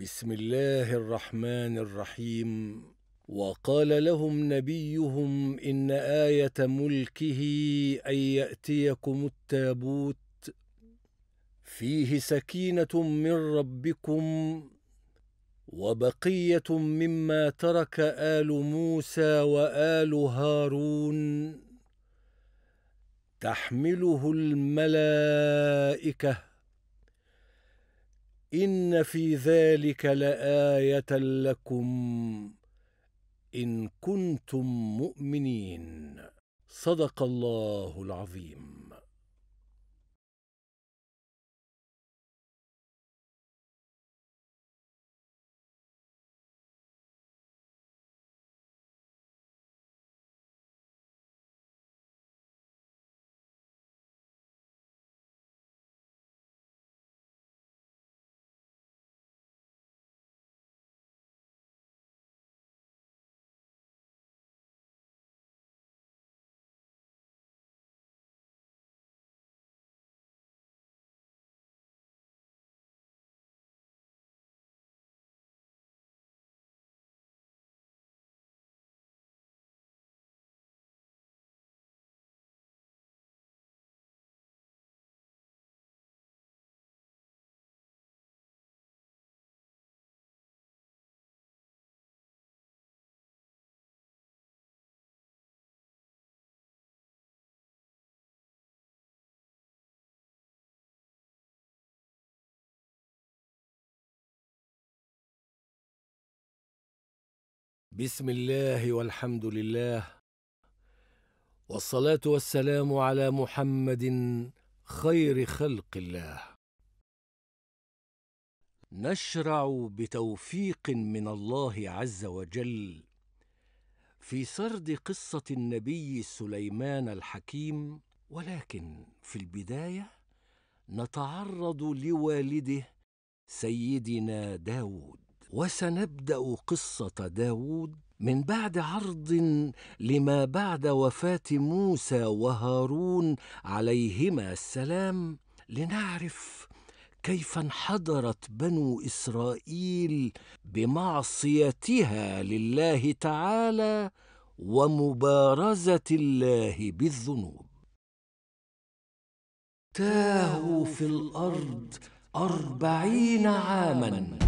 بسم الله الرحمن الرحيم وقال لهم نبيهم ان ايه ملكه ان ياتيكم التابوت فيه سكينه من ربكم وبقيه مما ترك ال موسى وال هارون تحمله الملائكه ان في ذلك لايه لكم ان كنتم مؤمنين صدق الله العظيم بسم الله والحمد لله والصلاه والسلام على محمد خير خلق الله نشرع بتوفيق من الله عز وجل في سرد قصه النبي سليمان الحكيم ولكن في البدايه نتعرض لوالده سيدنا داود وسنبدأ قصة داود من بعد عرض لما بعد وفاة موسى وهارون عليهما السلام لنعرف كيف انحدرت بنو إسرائيل بمعصيتها لله تعالى ومبارزة الله بالذنوب تاهوا في الأرض أربعين عاماً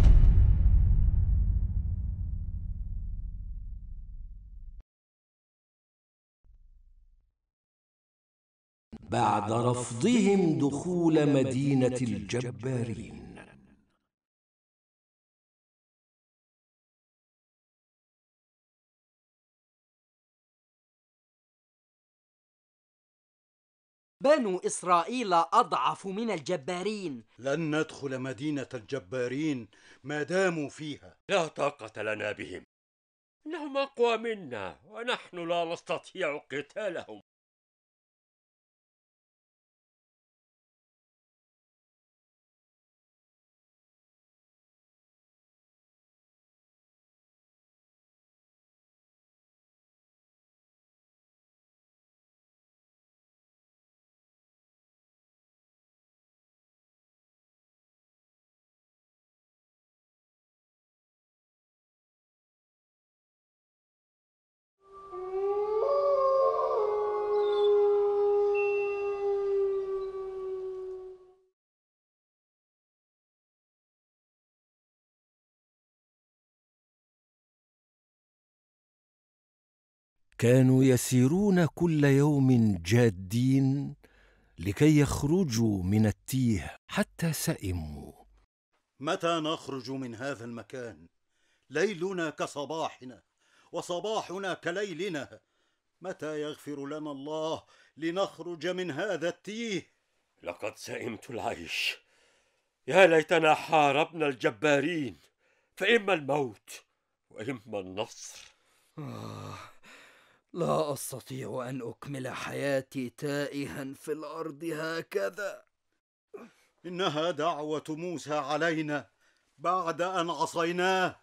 بعد رفضهم دخول مدينة الجبارين بنو إسرائيل أضعف من الجبارين لن ندخل مدينة الجبارين ما داموا فيها لا طاقة لنا بهم إنهم أقوى منا ونحن لا نستطيع قتالهم كانوا يسيرون كل يوم جادين لكي يخرجوا من التيه حتى سئموا متى نخرج من هذا المكان ليلنا كصباحنا وصباحنا كليلنا متى يغفر لنا الله لنخرج من هذا التيه لقد سئمت العيش يا ليتنا حاربنا الجبارين فاما الموت واما النصر آه لا استطيع ان اكمل حياتي تائها في الارض هكذا انها دعوه موسى علينا بعد ان عصيناه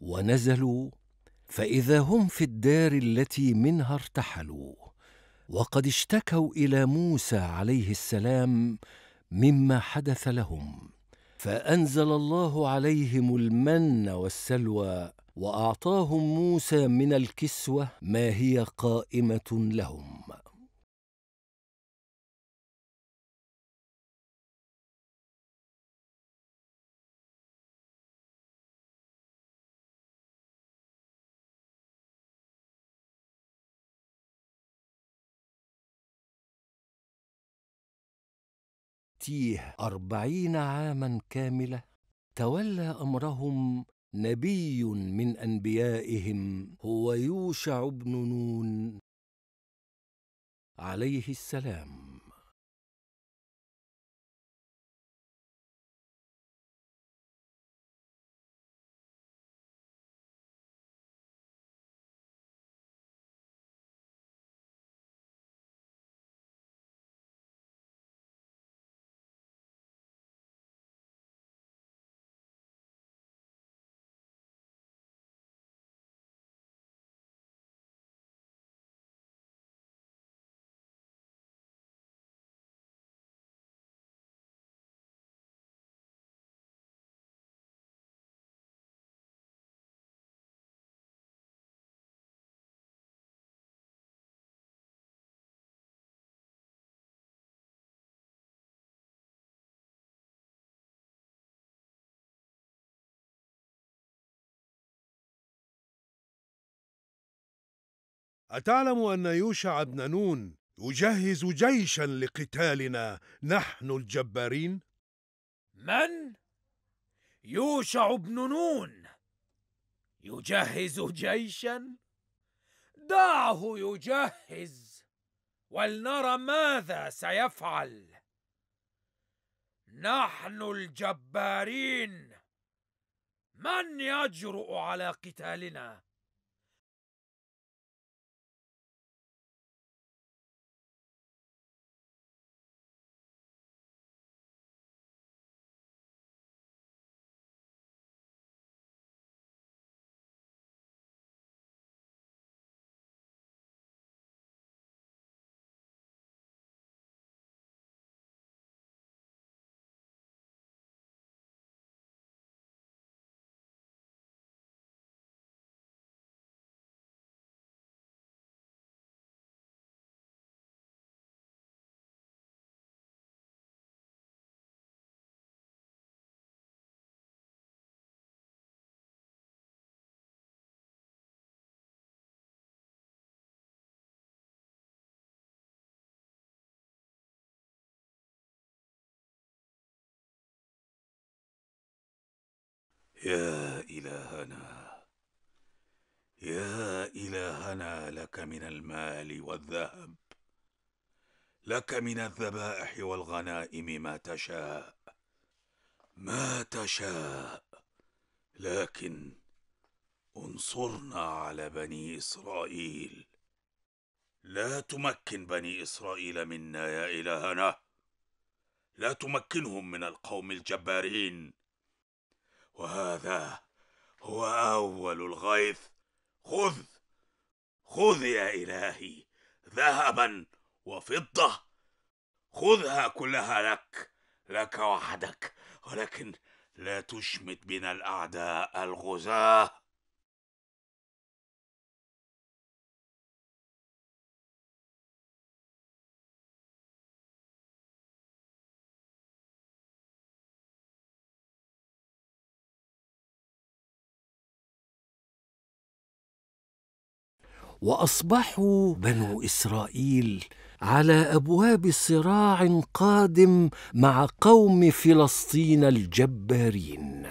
ونزلوا فاذا هم في الدار التي منها ارتحلوا وقد اشتكوا الى موسى عليه السلام مما حدث لهم فانزل الله عليهم المن والسلوى واعطاهم موسى من الكسوه ما هي قائمه لهم يأتيه أربعين عاما كاملة تولى أمرهم نبي من أنبيائهم هو يوشع بن نون عليه السلام أتعلم أن يوشع بن نون يجهز جيشا لقتالنا نحن الجبارين؟ من؟ يوشع بن نون يجهز جيشا؟ دعه يجهز ولنرى ماذا سيفعل نحن الجبارين من يجرؤ على قتالنا يا إلهنا يا إلهنا لك من المال والذهب لك من الذبائح والغنائم ما تشاء ما تشاء لكن انصرنا على بني إسرائيل لا تمكن بني إسرائيل منا يا إلهنا لا تمكنهم من القوم الجبارين وهذا هو أول الغيث خذ خذ يا إلهي ذهبا وفضة خذها كلها لك لك وحدك ولكن لا تشمت بنا الأعداء الغزاة واصبحوا بنو اسرائيل على ابواب صراع قادم مع قوم فلسطين الجبارين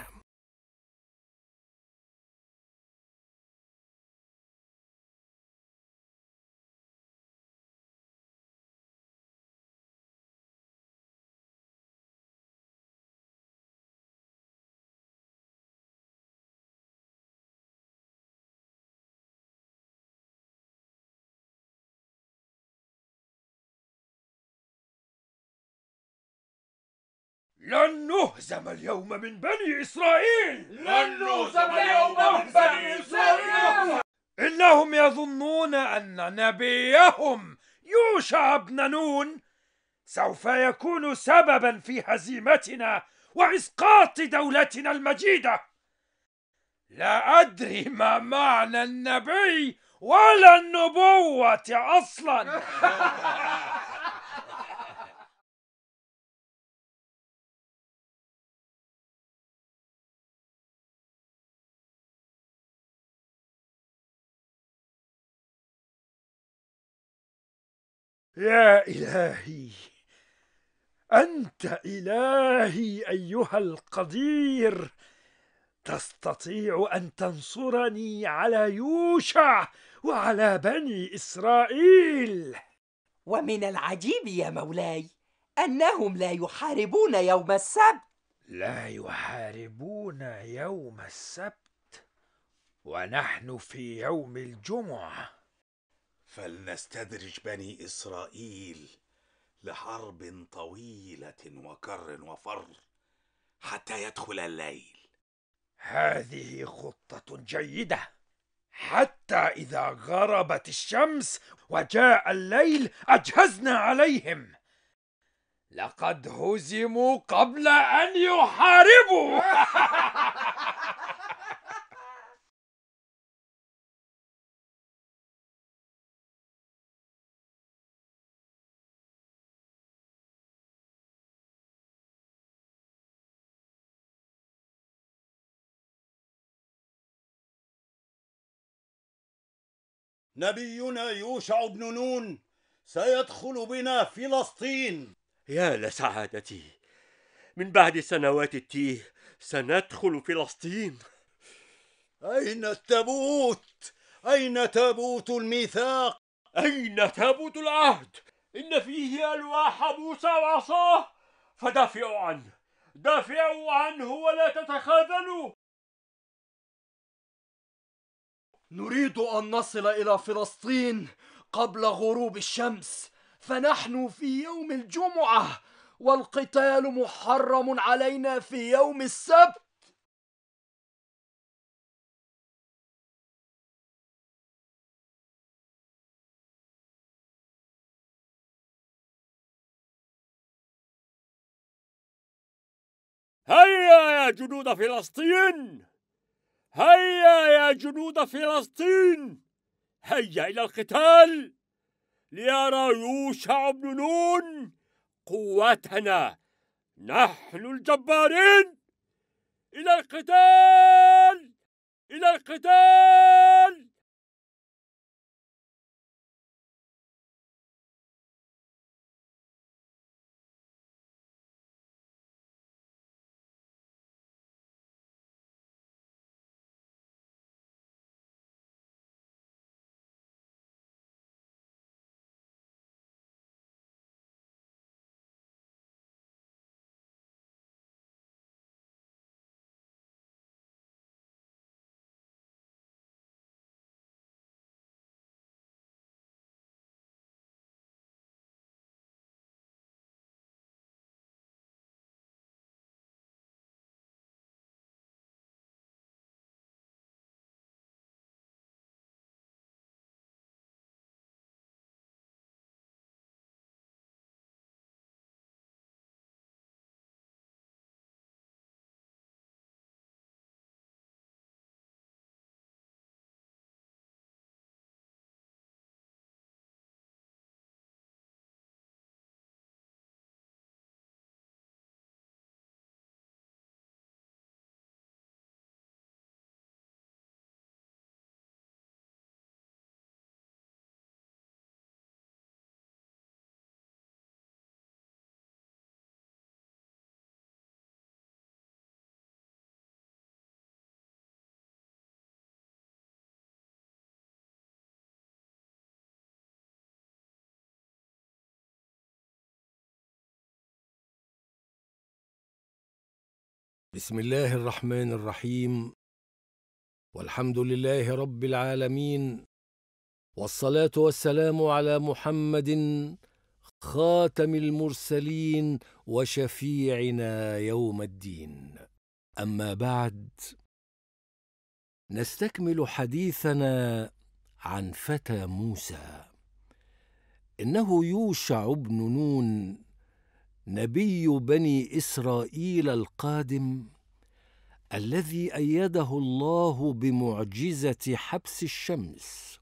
لن نهزم اليوم من بني إسرائيل لن نهزم اليوم من بني إسرائيل إنهم يظنون أن نبيهم يوشع بن نون سوف يكون سببا في هزيمتنا وإسقاط دولتنا المجيدة لا أدري ما معنى النبي ولا النبوة أصلا يا إلهي أنت إلهي أيها القدير تستطيع أن تنصرني على يوشع وعلى بني إسرائيل ومن العجيب يا مولاي أنهم لا يحاربون يوم السبت لا يحاربون يوم السبت ونحن في يوم الجمعه فلنستدرج بني إسرائيل لحرب طويلة وكر وفر حتى يدخل الليل هذه خطة جيدة حتى إذا غربت الشمس وجاء الليل أجهزنا عليهم لقد هزموا قبل أن يحاربوا نبينا يوشع بن نون سيدخل بنا فلسطين يا لسعادتي من بعد سنوات التيه سندخل فلسطين أين التابوت؟ أين تابوت الميثاق؟ أين تابوت العهد؟ إن فيه ألواح موسى وعصاه فدافعوا عنه دافعوا عنه ولا تتخاذلوا نريد أن نصل إلى فلسطين قبل غروب الشمس فنحن في يوم الجمعة والقتال محرم علينا في يوم السبت هيا يا جنود فلسطين هيا يا جنود فلسطين هيا إلى القتال ليرى يوشع بن نون قوتنا نحن الجبارين إلى القتال إلى القتال بسم الله الرحمن الرحيم والحمد لله رب العالمين والصلاه والسلام على محمد خاتم المرسلين وشفيعنا يوم الدين اما بعد نستكمل حديثنا عن فتى موسى انه يوشع بن نون نبي بني اسرائيل القادم الذي ايده الله بمعجزه حبس الشمس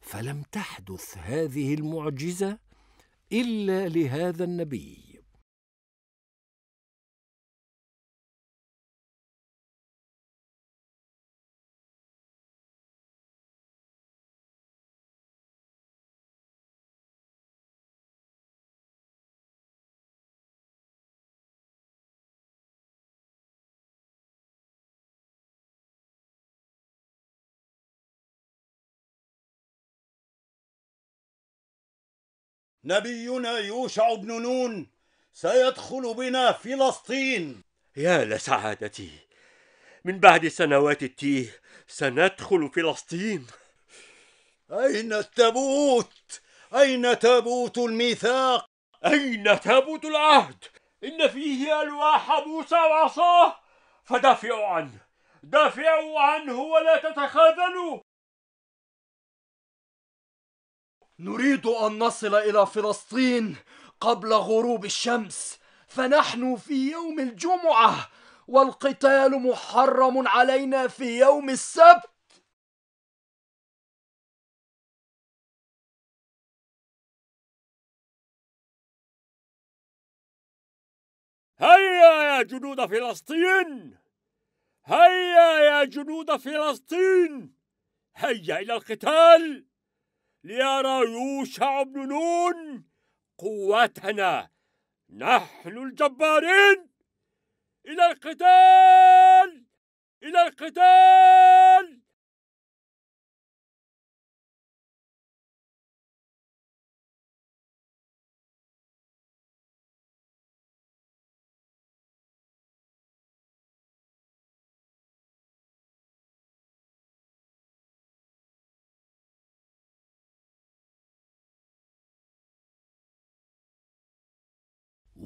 فلم تحدث هذه المعجزه الا لهذا النبي نبينا يوشع بن نون سيدخل بنا فلسطين يا لسعادتي من بعد سنوات التيه سندخل فلسطين أين التابوت؟ أين تابوت الميثاق؟ أين تابوت العهد؟ إن فيه ألواح موسى وعصاه فدافعوا عنه دافعوا عنه ولا تتخاذلوا نريد أن نصل إلى فلسطين قبل غروب الشمس فنحن في يوم الجمعة والقتال محرم علينا في يوم السبت هيا يا جنود فلسطين هيا يا جنود فلسطين هيا إلى القتال ليرى يوشع بن نون قوتنا نحن الجبارين إلى القتال إلى القتال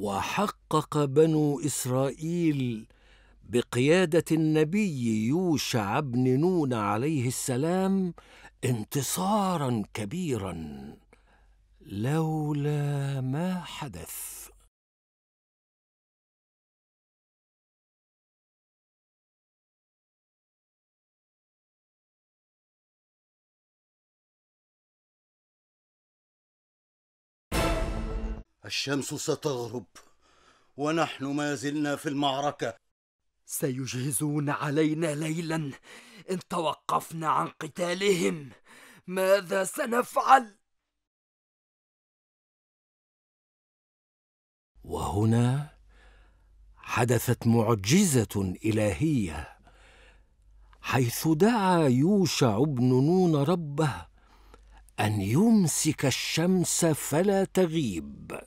وحقق بنو اسرائيل بقياده النبي يوشع بن نون عليه السلام انتصارا كبيرا لولا ما حدث الشمس ستغرب ونحن ما زلنا في المعركة سيجهزون علينا ليلا إن توقفنا عن قتالهم ماذا سنفعل؟ وهنا حدثت معجزة إلهية حيث دعا يوشع بن نون ربه أن يمسك الشمس فلا تغيب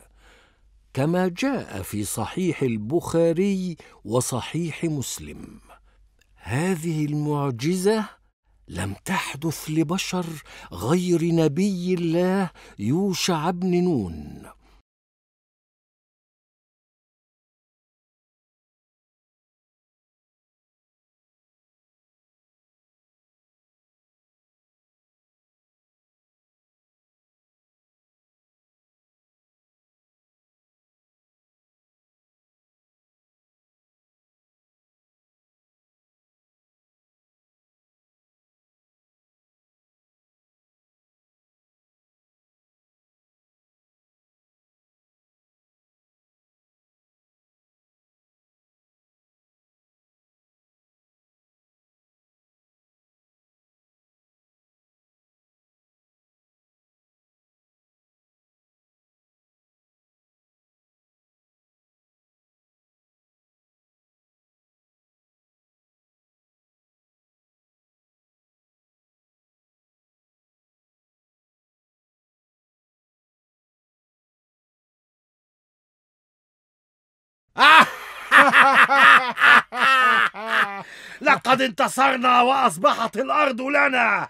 كما جاء في صحيح البخاري وصحيح مسلم هذه المعجزه لم تحدث لبشر غير نبي الله يوشع بن نون لقد انتصرنا وأصبحت الأرض لنا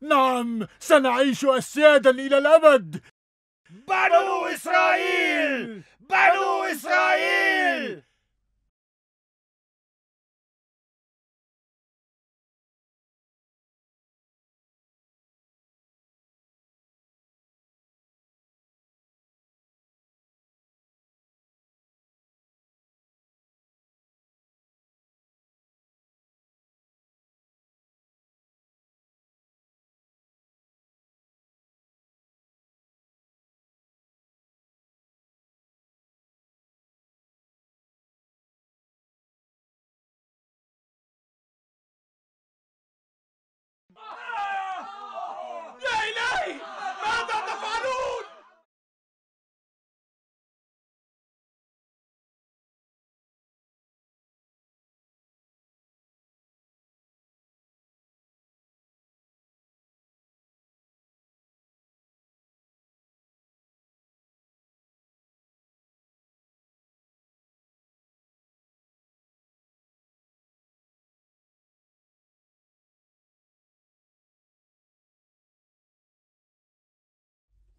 نعم سنعيش أسيادا إلى الأبد بنو إسرائيل بنو إسرائيل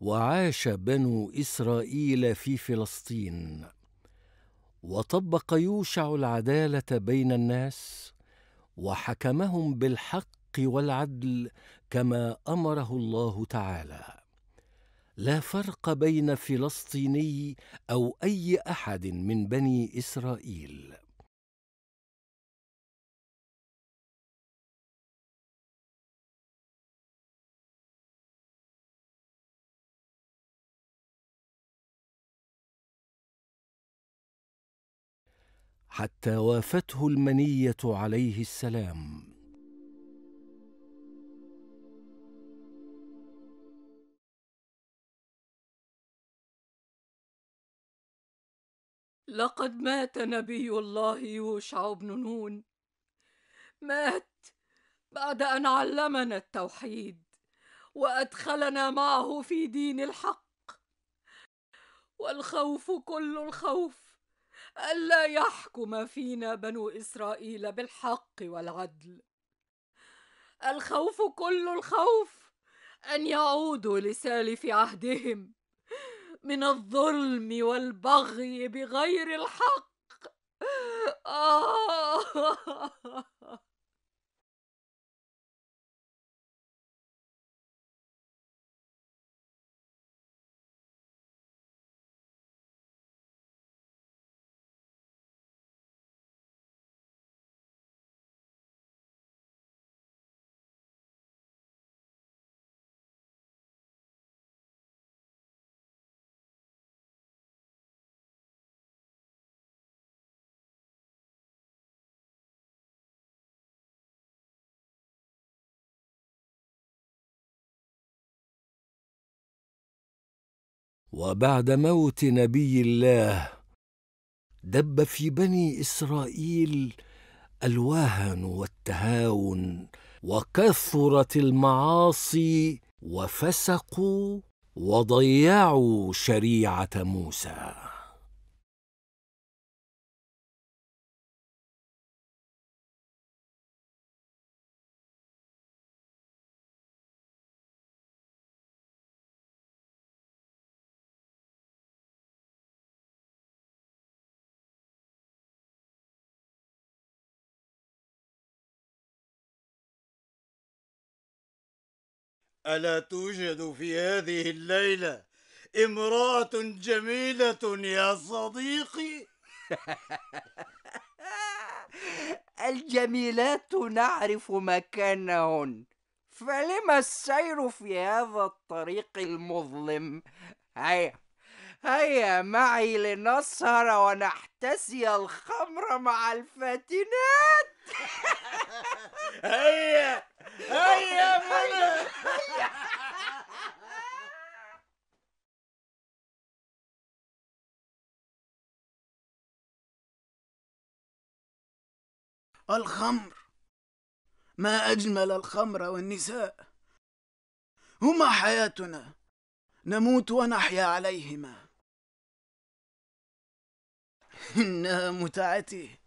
وعاش بنو اسرائيل في فلسطين وطبق يوشع العداله بين الناس وحكمهم بالحق والعدل كما امره الله تعالى لا فرق بين فلسطيني او اي احد من بني اسرائيل حتى وافته المنيه عليه السلام لقد مات نبي الله يوشع بن نون مات بعد ان علمنا التوحيد وادخلنا معه في دين الحق والخوف كل الخوف الا يحكم فينا بنو اسرائيل بالحق والعدل الخوف كل الخوف ان يعودوا لسالف عهدهم من الظلم والبغي بغير الحق آه وبعد موت نبي الله دب في بني اسرائيل الوهن والتهاون وكثرت المعاصي وفسقوا وضيعوا شريعه موسى الا توجد في هذه الليله امراه جميله يا صديقي الجميلات نعرف مكانهن فلما السير في هذا الطريق المظلم هيا هيا معي لنسهر ونحتسي الخمر مع الفاتنات هيا هيا منى الخمر ما أجمل الخمر والنساء هما حياتنا نموت ونحيا عليهما إنها متعتي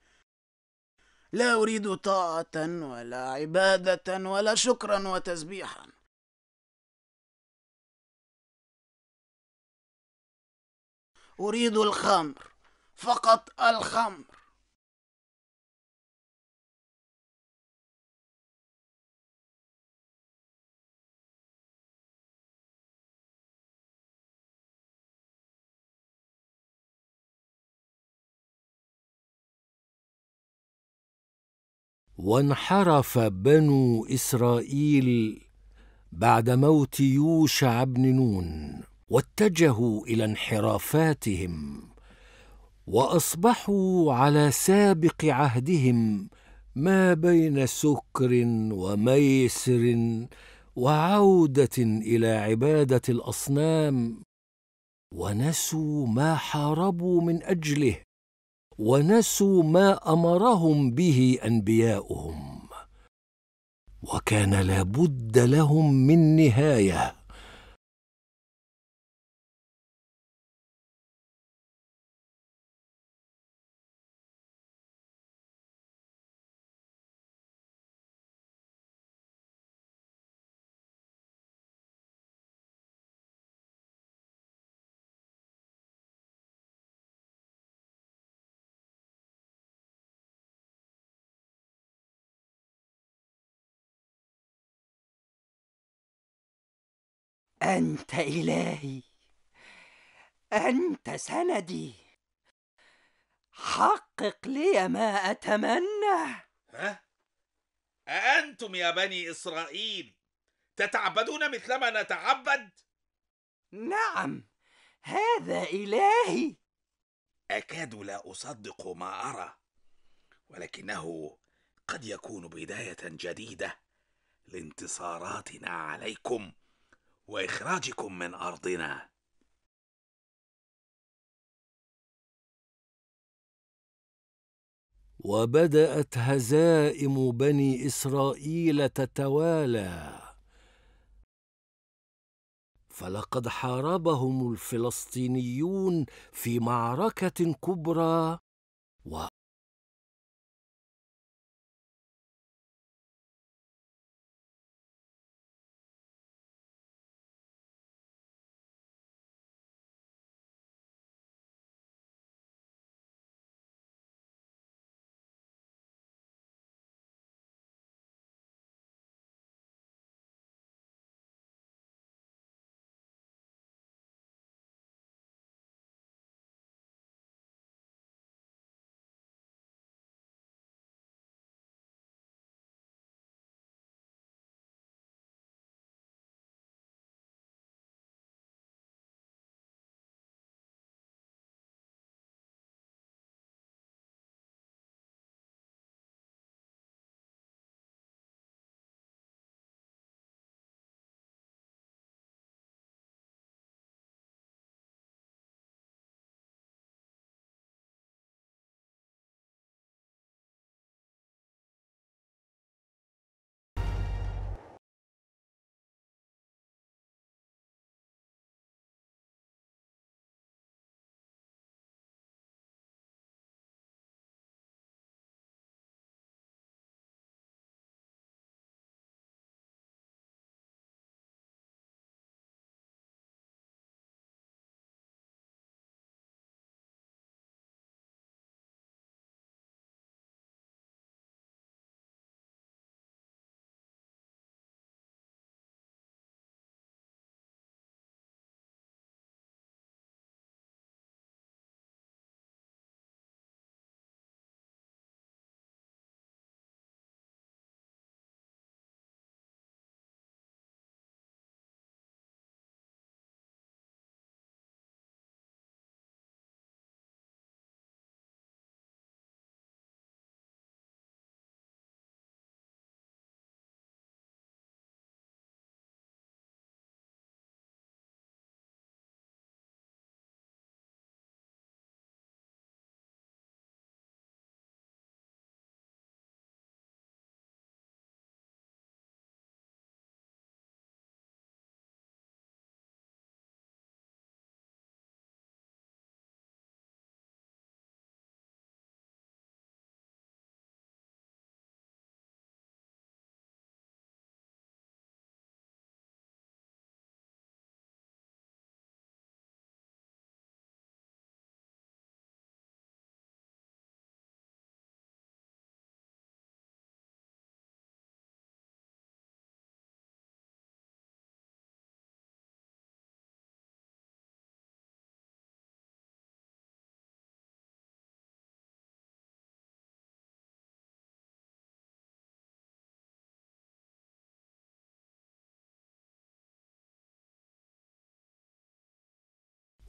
لا أريد طاعة ولا عبادة ولا شكرا وتسبيحا أريد الخمر فقط الخمر وانحرف بنو اسرائيل بعد موت يوشع بن نون واتجهوا الى انحرافاتهم واصبحوا على سابق عهدهم ما بين سكر وميسر وعوده الى عباده الاصنام ونسوا ما حاربوا من اجله ونسوا ما امرهم به انبياؤهم وكان لابد لهم من نهايه أنت إلهي أنت سندي حقق لي ما أتمنى ها؟ أأنتم يا بني إسرائيل تتعبدون مثلما نتعبد؟ نعم هذا إلهي أكاد لا أصدق ما أرى ولكنه قد يكون بداية جديدة لانتصاراتنا عليكم واخراجكم من ارضنا وبدات هزائم بني اسرائيل تتوالى فلقد حاربهم الفلسطينيون في معركه كبرى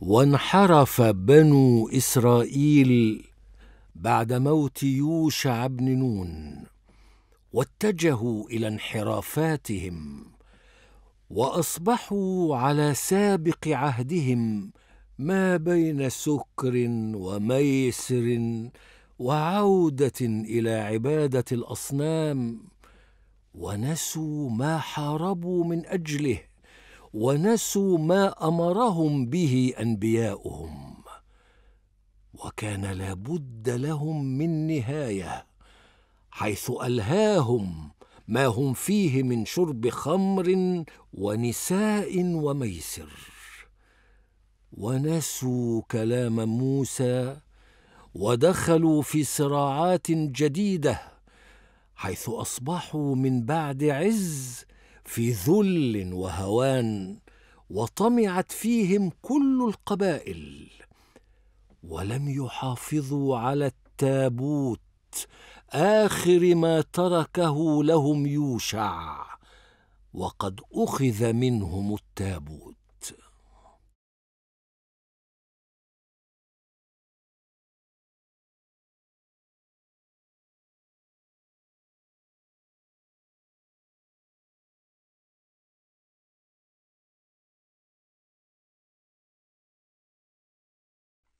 وانحرف بنو اسرائيل بعد موت يوشع بن نون واتجهوا الى انحرافاتهم واصبحوا على سابق عهدهم ما بين سكر وميسر وعوده الى عباده الاصنام ونسوا ما حاربوا من اجله ونسوا ما امرهم به انبياؤهم وكان لابد لهم من نهايه حيث الهاهم ما هم فيه من شرب خمر ونساء وميسر ونسوا كلام موسى ودخلوا في صراعات جديده حيث اصبحوا من بعد عز في ذل وهوان وطمعت فيهم كل القبائل ولم يحافظوا على التابوت اخر ما تركه لهم يوشع وقد اخذ منهم التابوت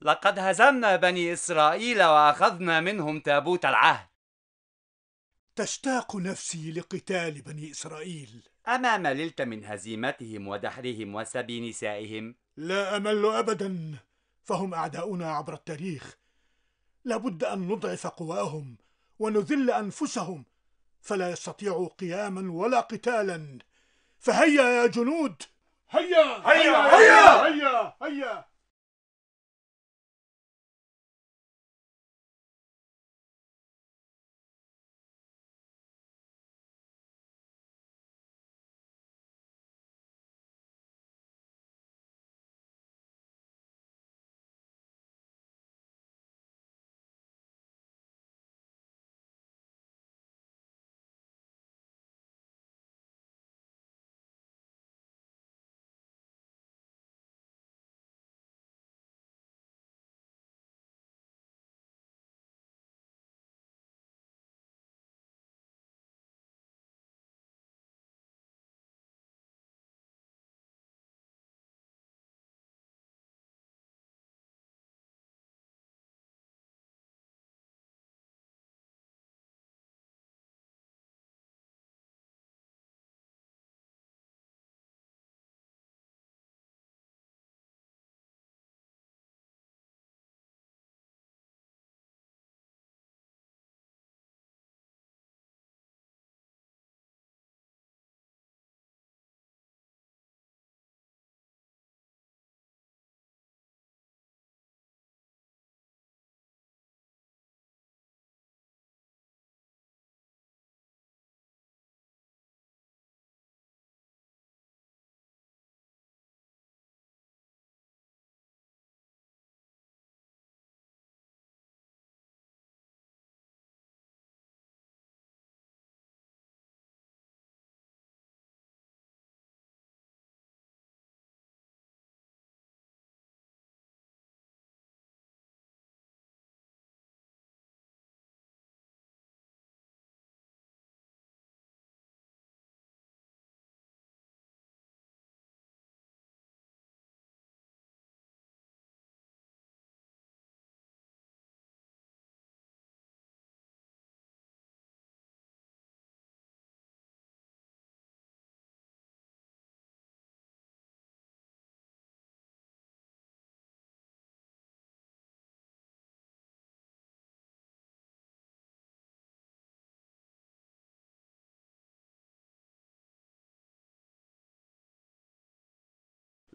لقد هزمنا بني إسرائيل وأخذنا منهم تابوت العهد تشتاق نفسي لقتال بني إسرائيل أما مللت من هزيمتهم ودحرهم وسبي نسائهم؟ لا أمل أبدا فهم أعداؤنا عبر التاريخ لابد أن نضعف قواهم ونذل أنفسهم فلا يستطيعوا قياما ولا قتالا فهيا يا جنود هيا هيا هيا هيا هيا, هيا, هيا, هيا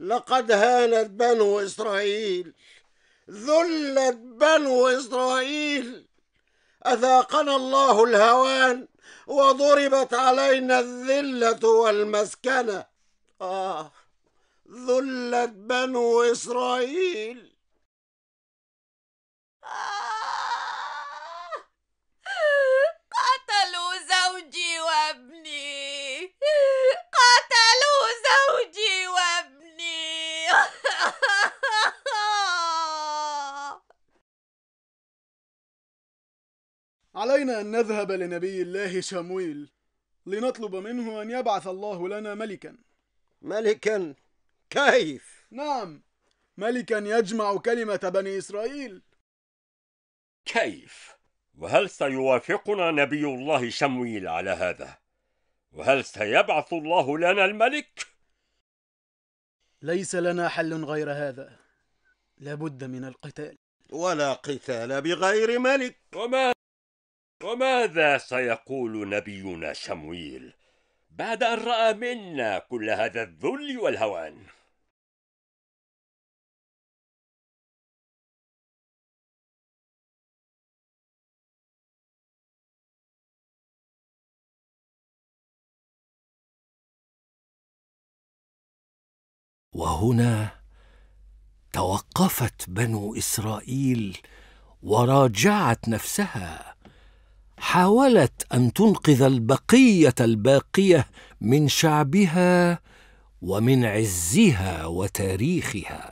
لقد هانت بنو إسرائيل ذلت بنو إسرائيل أذاقنا الله الهوان وضربت علينا الذلة والمسكنة آه ذلت بنو إسرائيل آه علينا أن نذهب لنبي الله شمويل لنطلب منه أن يبعث الله لنا ملكا ملكا كيف؟ نعم ملكا يجمع كلمة بني إسرائيل كيف؟ وهل سيوافقنا نبي الله شمويل على هذا؟ وهل سيبعث الله لنا الملك؟ ليس لنا حل غير هذا لابد من القتال ولا قتال بغير ملك وما وماذا سيقول نبينا شمويل بعد أن رأى منا كل هذا الذل والهوان وهنا توقفت بنو اسرائيل وراجعت نفسها حاولت ان تنقذ البقيه الباقيه من شعبها ومن عزها وتاريخها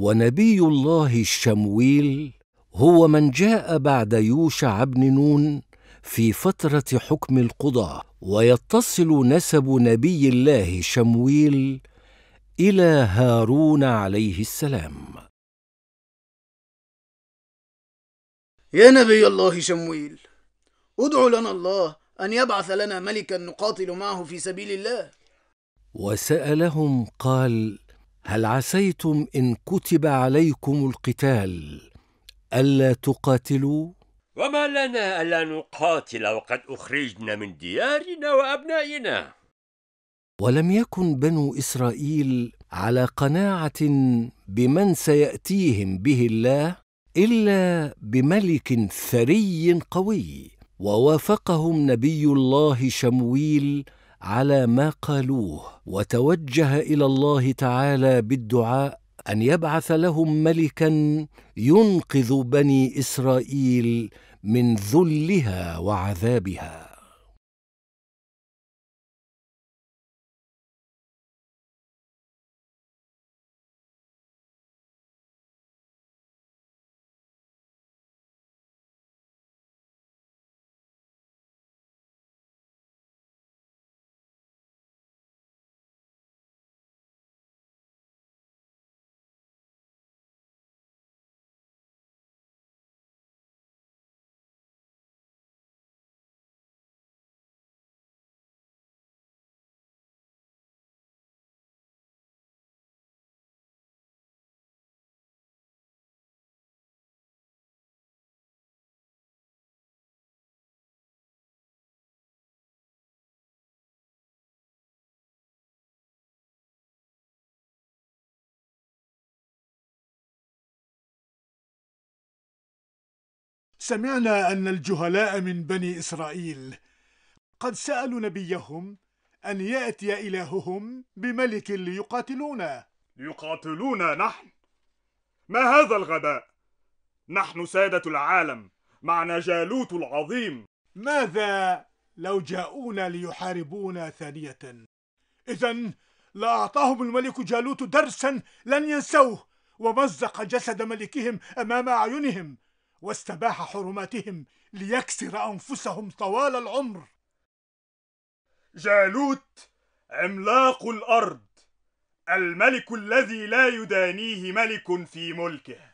ونبي الله الشمويل هو من جاء بعد يوشع بن نون في فترة حكم القضاة، ويتصل نسب نبي الله شمويل إلى هارون عليه السلام. يا نبي الله شمويل، ادع لنا الله أن يبعث لنا ملكا نقاتل معه في سبيل الله. وسألهم قال: هل عسيتم ان كتب عليكم القتال الا تقاتلوا وما لنا الا نقاتل وقد اخرجنا من ديارنا وابنائنا ولم يكن بنو اسرائيل على قناعه بمن سياتيهم به الله الا بملك ثري قوي ووافقهم نبي الله شمويل على ما قالوه وتوجه الى الله تعالى بالدعاء ان يبعث لهم ملكا ينقذ بني اسرائيل من ذلها وعذابها سمعنا أن الجهلاء من بني إسرائيل قد سألوا نبيهم أن يأتي إلههم بملك ليقاتلونا ليقاتلونا نحن ما هذا الغباء نحن سادة العالم معنا جالوت العظيم ماذا لو جاءونا ليحاربونا ثانية إذا لأعطاهم الملك جالوت درسا لن ينسوه ومزق جسد ملكهم أمام أعينهم واستباح حرماتهم ليكسر أنفسهم طوال العمر جالوت عملاق الأرض الملك الذي لا يدانيه ملك في ملكه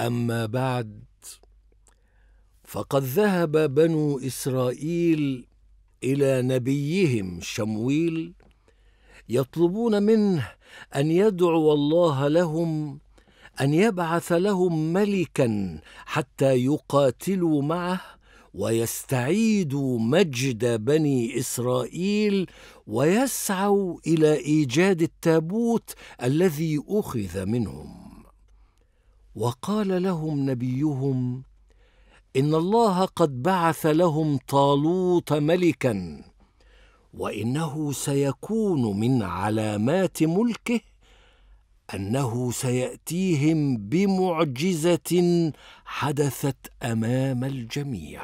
اما بعد فقد ذهب بنو اسرائيل الى نبيهم شمويل يطلبون منه ان يدعو الله لهم ان يبعث لهم ملكا حتى يقاتلوا معه ويستعيدوا مجد بني اسرائيل ويسعوا الى ايجاد التابوت الذي اخذ منهم وقال لهم نبيهم ان الله قد بعث لهم طالوت ملكا وانه سيكون من علامات ملكه انه سياتيهم بمعجزه حدثت امام الجميع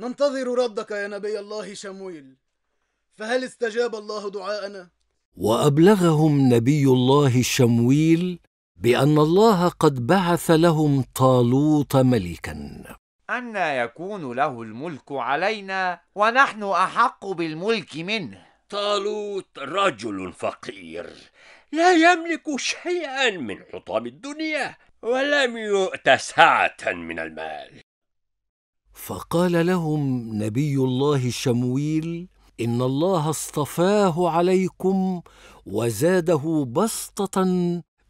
ننتظر ردك يا نبي الله شمويل فهل استجاب الله دعاءنا وابلغهم نبي الله شمويل بان الله قد بعث لهم طالوت ملكا أنى يكون له الملك علينا ونحن أحق بالملك منه طالوت رجل فقير لا يملك شيئا من حطام الدنيا ولم يؤت سعة من المال فقال لهم نبي الله شمويل ان الله اصطفاه عليكم وزاده بسطه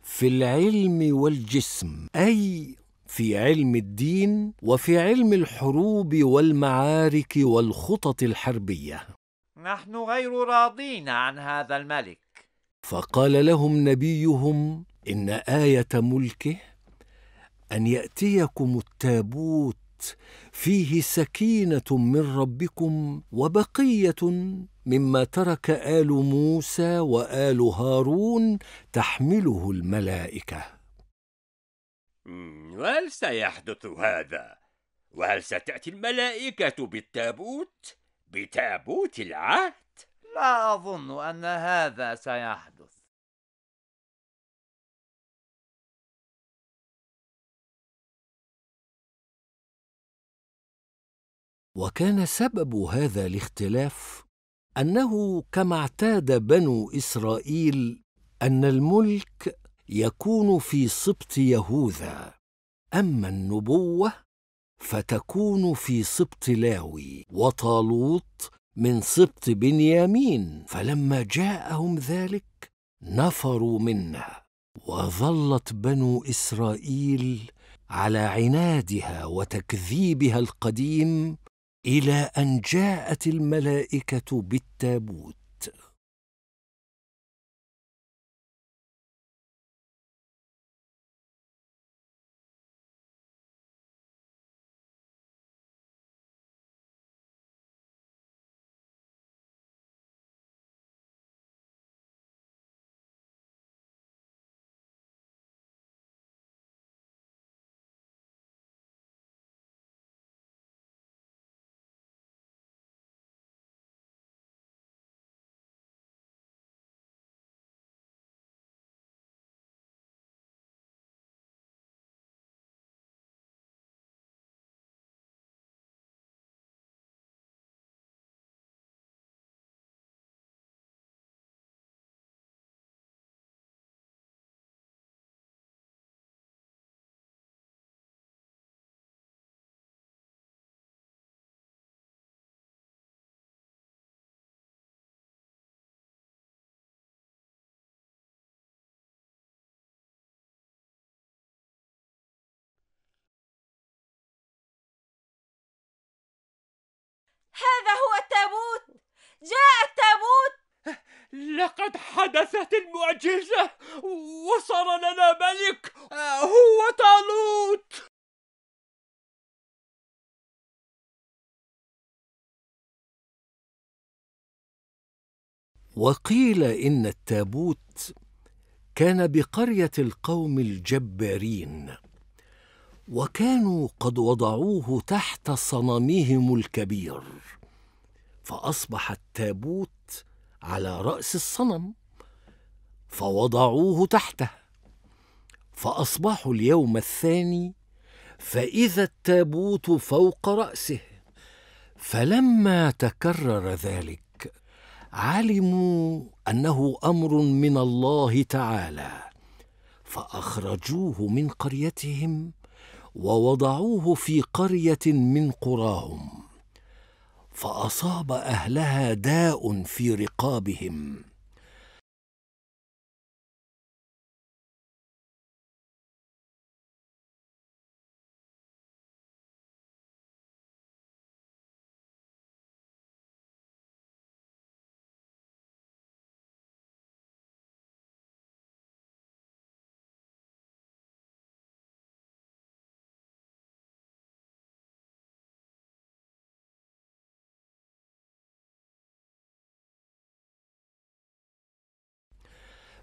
في العلم والجسم اي في علم الدين وفي علم الحروب والمعارك والخطط الحربيه نحن غير راضين عن هذا الملك فقال لهم نبيهم ان ايه ملكه ان ياتيكم التابوت فيه سكينه من ربكم وبقيه مما ترك ال موسى وال هارون تحمله الملائكه وهل سيحدث هذا وهل ستاتي الملائكه بالتابوت بتابوت العهد لا اظن ان هذا سيحدث وكان سبب هذا الاختلاف انه كما اعتاد بنو اسرائيل ان الملك يكون في سبط يهوذا اما النبوه فتكون في سبط لاوي وطالوت من سبط بنيامين فلما جاءهم ذلك نفروا منها وظلت بنو اسرائيل على عنادها وتكذيبها القديم الى ان جاءت الملائكه بالتابوت هذا هو التابوت جاء التابوت لقد حدثت المعجزة وصار لنا ملك هو طالوت وقيل إن التابوت كان بقرية القوم الجبارين وكانوا قد وضعوه تحت صنمهم الكبير فاصبح التابوت على راس الصنم فوضعوه تحته فاصبحوا اليوم الثاني فاذا التابوت فوق راسه فلما تكرر ذلك علموا انه امر من الله تعالى فاخرجوه من قريتهم ووضعوه في قريه من قراهم فاصاب اهلها داء في رقابهم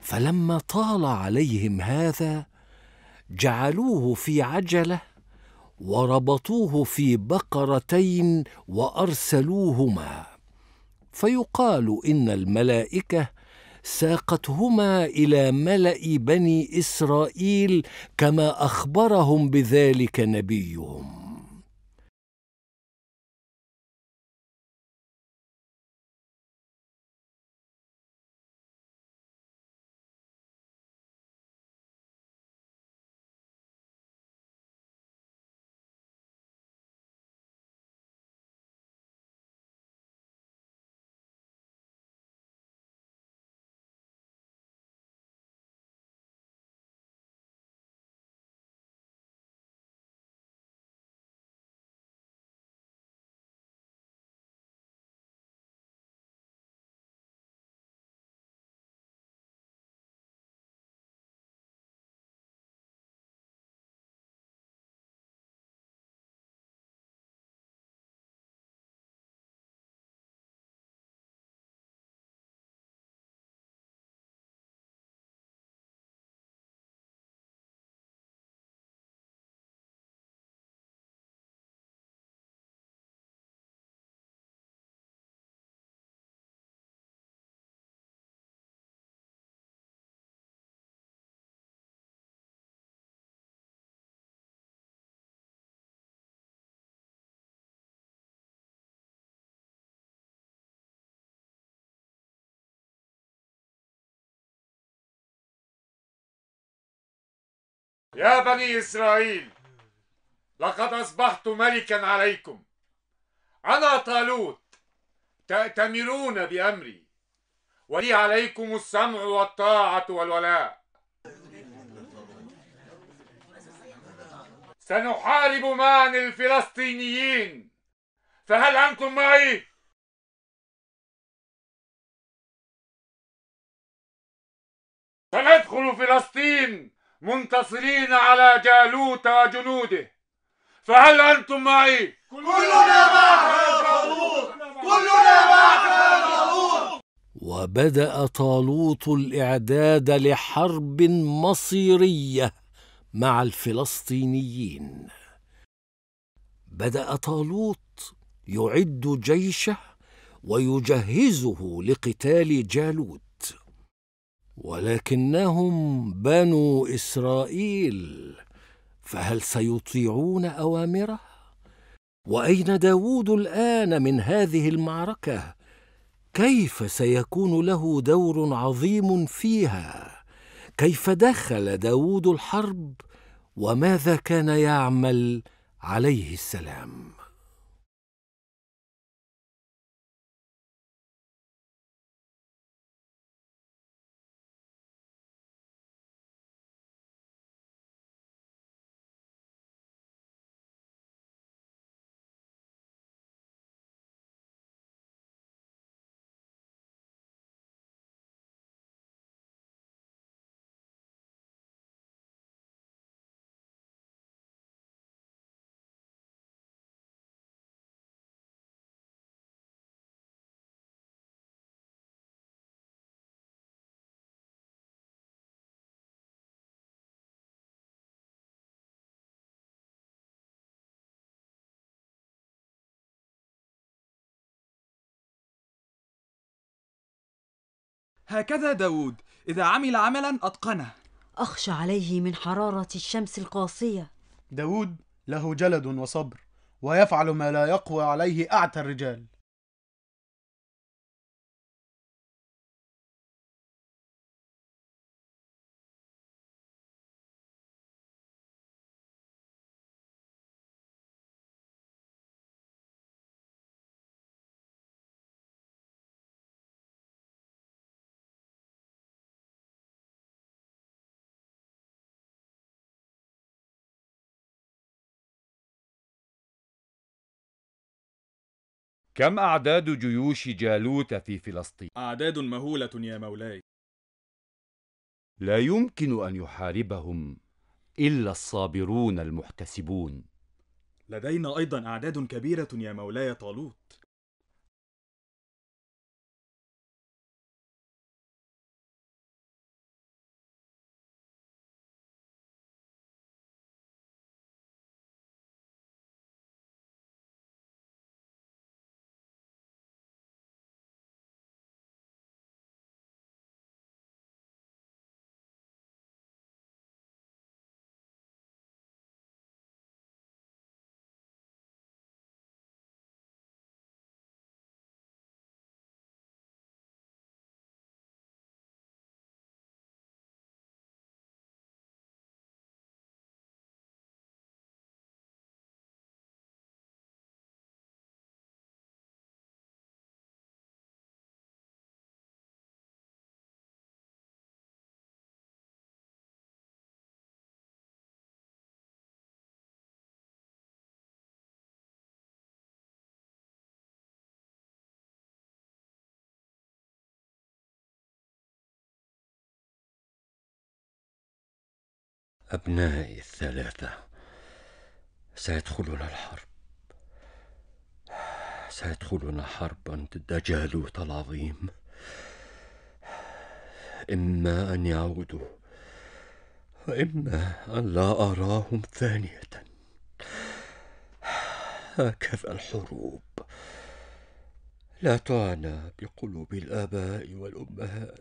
فلما طال عليهم هذا جعلوه في عجله وربطوه في بقرتين وارسلوهما فيقال ان الملائكه ساقتهما الى ملا بني اسرائيل كما اخبرهم بذلك نبيهم يا بني إسرائيل لقد أصبحت ملكا عليكم أنا طالوت تأتمرون بأمري ولي عليكم السمع والطاعة والولاء سنحارب معا الفلسطينيين فهل أنتم معي؟ سندخل فلسطين منتصرين على جالوت وجنوده فهل أنتم معي؟ كلنا معك يا طالوت كلنا معك يا طالوت وبدأ طالوت الإعداد لحرب مصيرية مع الفلسطينيين بدأ طالوت يعد جيشه ويجهزه لقتال جالوت ولكنهم بنو إسرائيل فهل سيطيعون أوامره؟ وأين داوود الآن من هذه المعركة؟ كيف سيكون له دور عظيم فيها؟ كيف دخل داوود الحرب؟ وماذا كان يعمل عليه السلام؟ هكذا داود إذا عمل عملا أتقنه أخشى عليه من حرارة الشمس القاسية داود له جلد وصبر ويفعل ما لا يقوى عليه أعتى الرجال كم أعداد جيوش جالوت في فلسطين؟ أعداد مهولة يا مولاي لا يمكن أن يحاربهم إلا الصابرون المحتسبون لدينا أيضا أعداد كبيرة يا مولاي طالوت أبنائي الثلاثة سيدخلون الحرب سيدخلون حربا ضد جالوت العظيم إما أن يعودوا وإما أن لا أراهم ثانية هكذا الحروب لا تعنى بقلوب الآباء والأمهات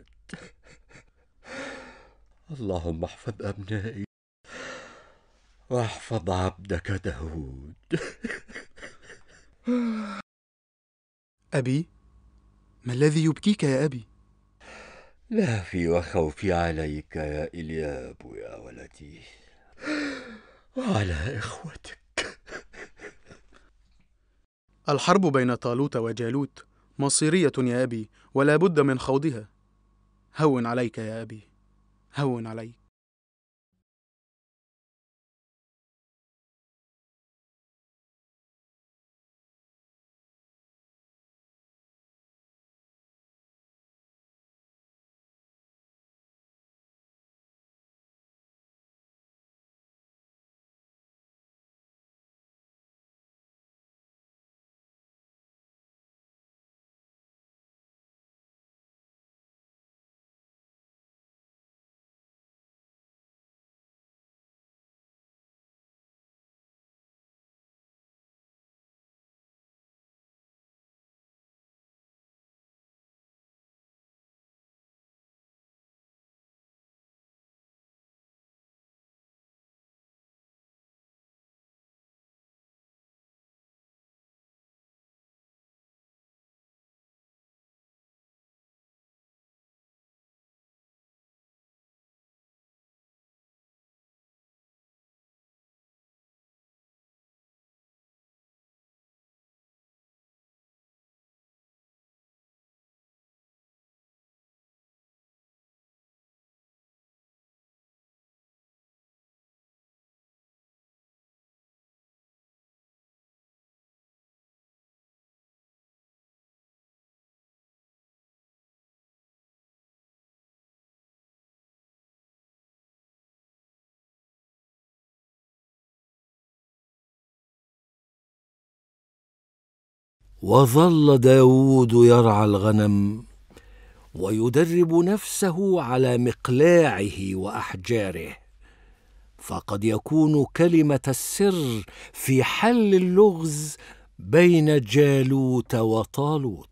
اللهم احفظ أبنائي واحفظ عبدك داود أبي ما الذي يبكيك يا أبي؟ في وخوفي عليك يا إلياب يا ولدي وعلى إخوتك الحرب بين طالوت وجالوت مصيرية يا أبي ولا بد من خوضها هون عليك يا أبي هون عليك وظل داود يرعى الغنم ويدرب نفسه على مقلاعه واحجاره فقد يكون كلمه السر في حل اللغز بين جالوت وطالوت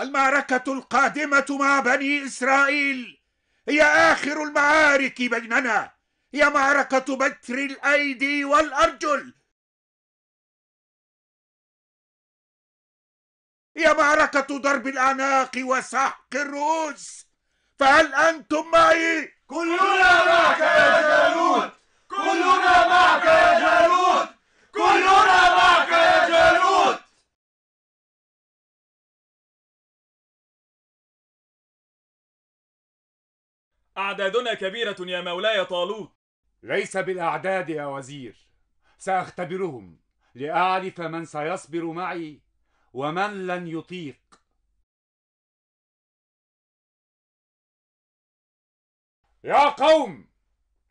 المعركة القادمة مع بني إسرائيل هي آخر المعارك بيننا هي معركة بتر الأيدي والأرجل هي معركة ضرب الأعناق وسحق الرؤوس فهل أنتم معي؟ كلنا معك يا جالوت كلنا معك يا جالوت كلنا معك أعدادنا كبيرة يا مولاي طالوت ليس بالأعداد يا وزير سأختبرهم لأعرف من سيصبر معي ومن لن يطيق يا قوم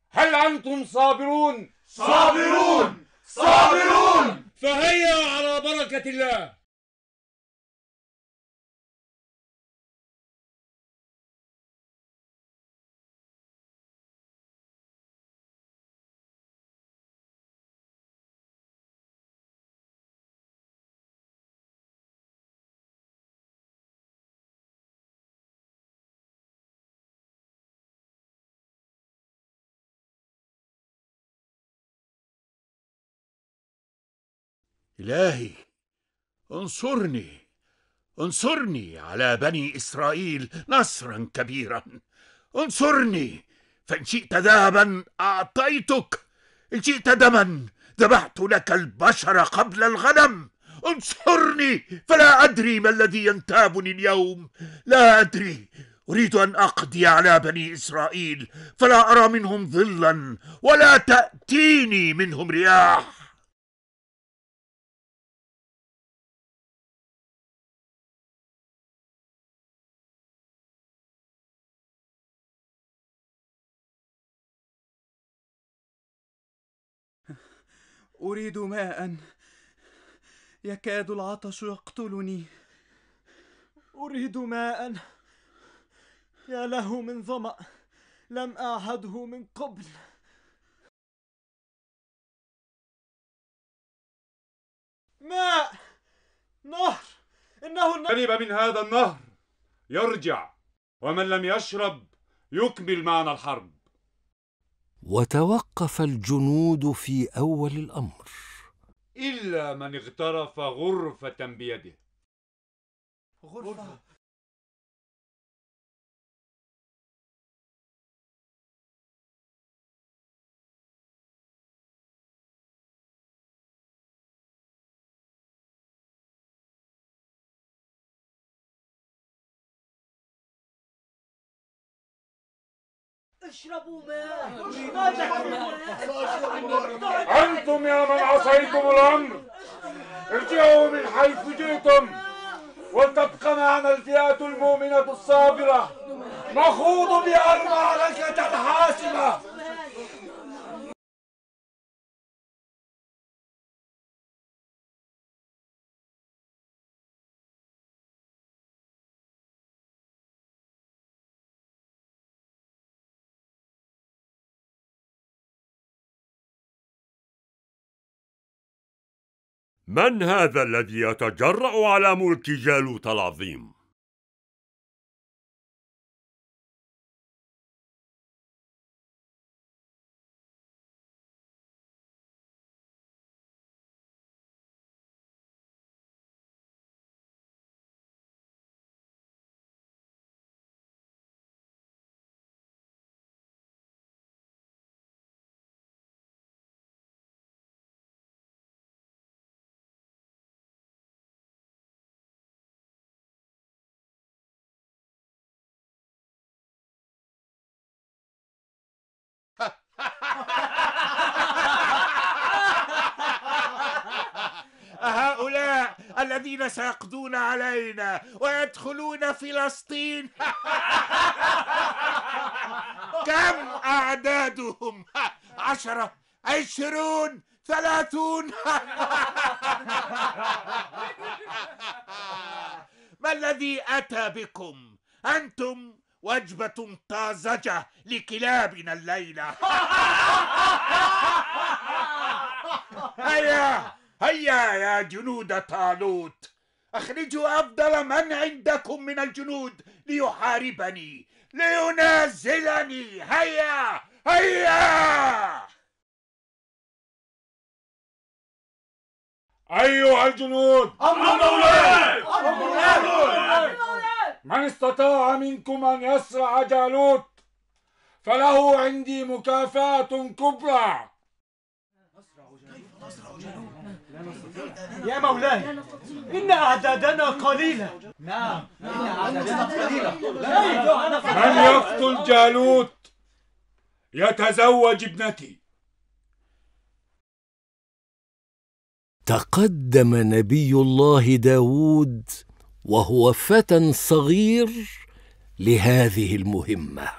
هل أنتم صابرون؟ صابرون صابرون فهيا على بركة الله إلهي انصرني انصرني على بني إسرائيل نصرا كبيرا انصرني فإن شئت ذهبا أعطيتك إن شئت دما ذبحت لك البشر قبل الغنم انصرني فلا أدري ما الذي ينتابني اليوم لا أدري أريد أن أقضي على بني إسرائيل فلا أرى منهم ظلا ولا تأتيني منهم رياح اريد ماء يكاد العطش يقتلني اريد ماء يا له من ظما لم اعهده من قبل ماء نهر انه النهر شرب من هذا النهر يرجع ومن لم يشرب يكمل معنا الحرب وتوقف الجنود في اول الامر الا من اغترف غرفه بيده غرفه اشربوا ماء ما تحرموا أنتم يا من عصيتم الأمر ارجعوا من حيث جئتم ولتبقى معنا الفئة المؤمنة الصابرة نخوض بأربع لكة حاسمه من هذا الذي يتجرأ على ملك جالوت العظيم؟ سيقضون علينا ويدخلون فلسطين كم أعدادهم عشرة عشرون ثلاثون ما الذي أتى بكم أنتم وجبة طازجة لكلابنا الليلة هيا هيا يا جنود طالوت أخرجوا أفضل من عندكم من الجنود ليحاربني لينازلني هيا هيا أيها الجنود أمر مولاي أمر مولاي من استطاع منكم أن يسرع جالوت فله عندي مكافأة كبرى أسرع جالوت يا مولاي إن أعدادنا قليلة نعم إن نعم. أعدادنا قليلة من يقتل جالوت يتزوج ابنتي تقدم نبي الله داود وهو فتى صغير لهذه المهمة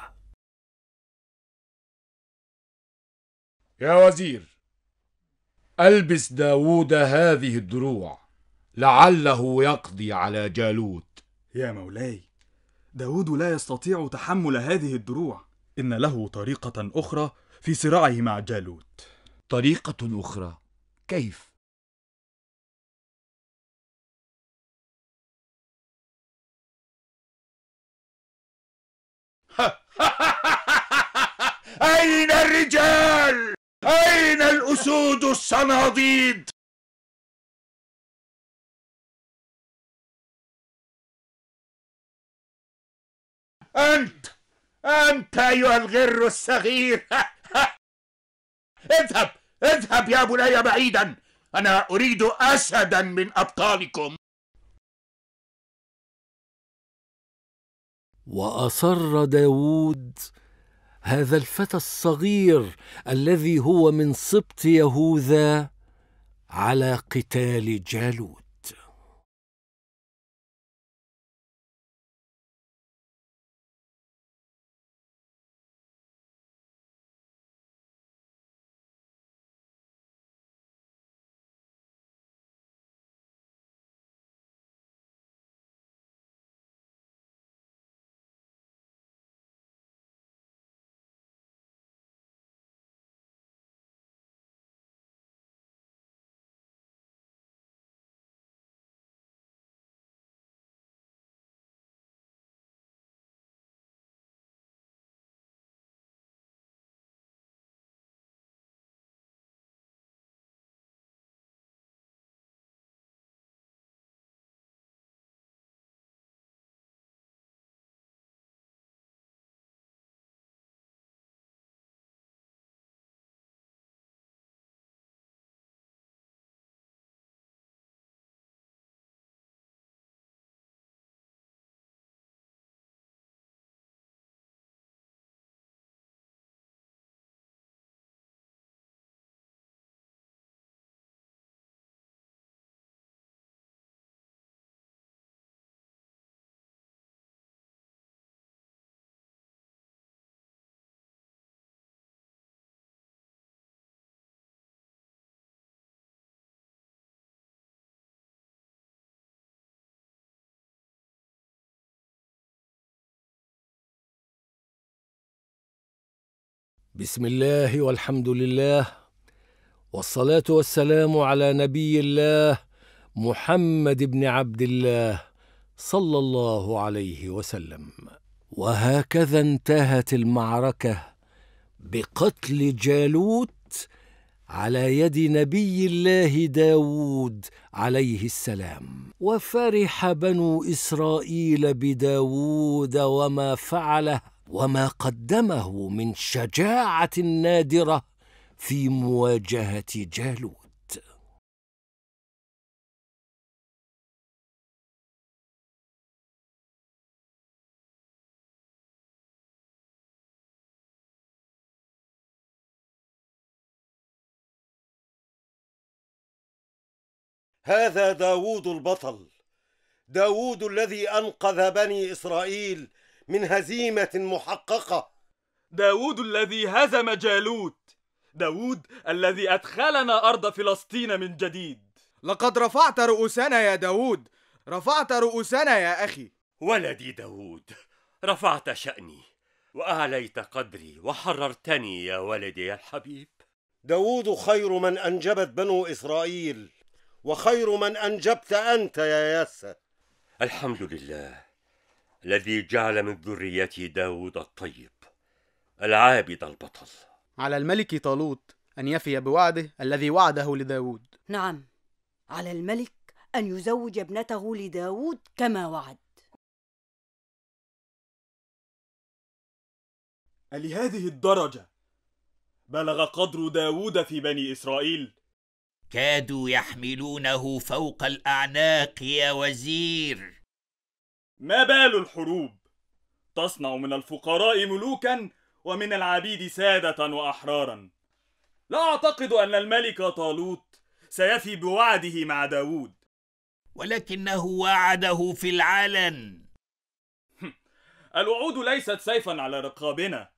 يا وزير ألبس داوود هذه الدروع لعله يقضي على جالوت يا مولاي داود لا يستطيع تحمل هذه الدروع إن له طريقة أخرى في صراعه مع جالوت طريقة أخرى كيف؟ أين الرجال؟ أين الأسود الصناديد؟ أنت أنت أيها الغر الصغير اذهب اذهب يا بني بعيدا أنا أريد أسدا من أبطالكم وأصر داوود هذا الفتى الصغير الذي هو من سبط يهوذا على قتال جالوت بسم الله والحمد لله والصلاة والسلام على نبي الله محمد بن عبد الله صلى الله عليه وسلم وهكذا انتهت المعركة بقتل جالوت على يد نبي الله داود عليه السلام وفرح بنو إسرائيل بداود وما فعله وما قدمه من شجاعه نادره في مواجهه جالوت هذا داوود البطل داوود الذي أنقذ بني إسرائيل من هزيمة محققة داود الذي هزم جالوت داود الذي أدخلنا أرض فلسطين من جديد لقد رفعت رؤوسنا يا داود رفعت رؤوسنا يا أخي ولدي داود رفعت شأني وأعليت قدري وحررتني يا ولدي يا الحبيب داود خير من أنجبت بنو إسرائيل وخير من أنجبت أنت يا ياسة الحمد لله الذي جعل من ذريته داود الطيب العابد البطل على الملك طالوت أن يفي بوعده الذي وعده لداود نعم على الملك أن يزوج ابنته لداود كما وعد ألهذه الدرجة بلغ قدر داود في بني إسرائيل كادوا يحملونه فوق الأعناق يا وزير ما بال الحروب تصنع من الفقراء ملوكا ومن العبيد سادة وأحرارا لا أعتقد أن الملك طالوت سيفي بوعده مع داوود ولكنه وعده في العلن الوعود ليست سيفا على رقابنا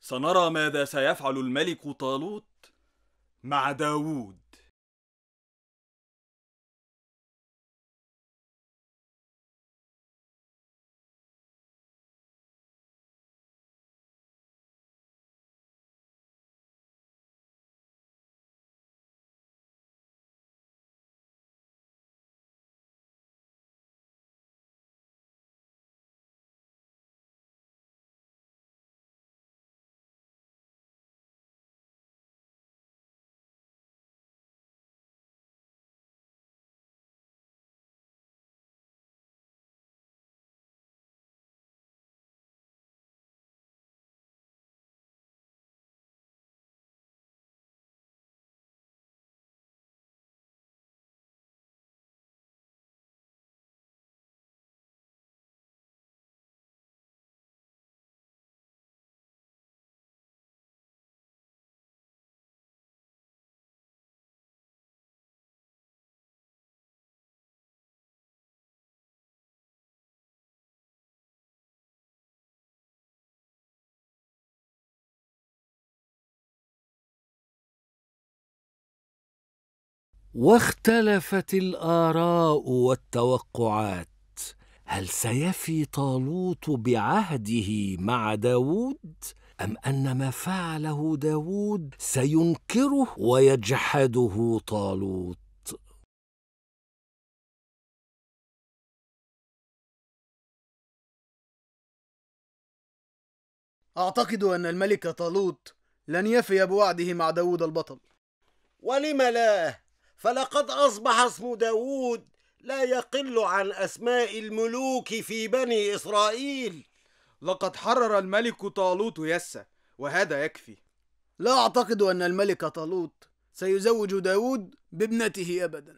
سنرى ماذا سيفعل الملك طالوت مع داوود واختلفت الاراء والتوقعات هل سيفي طالوت بعهده مع داوود ام ان ما فعله داوود سينكره ويجحده طالوت أعتقد أن الملك طالوت لن يفي بوعده مع داود البطل ولم لا؟ فلقد أصبح اسم داود لا يقل عن أسماء الملوك في بني إسرائيل لقد حرر الملك طالوت يسا وهذا يكفي لا أعتقد أن الملك طالوت سيزوج داود بابنته أبدا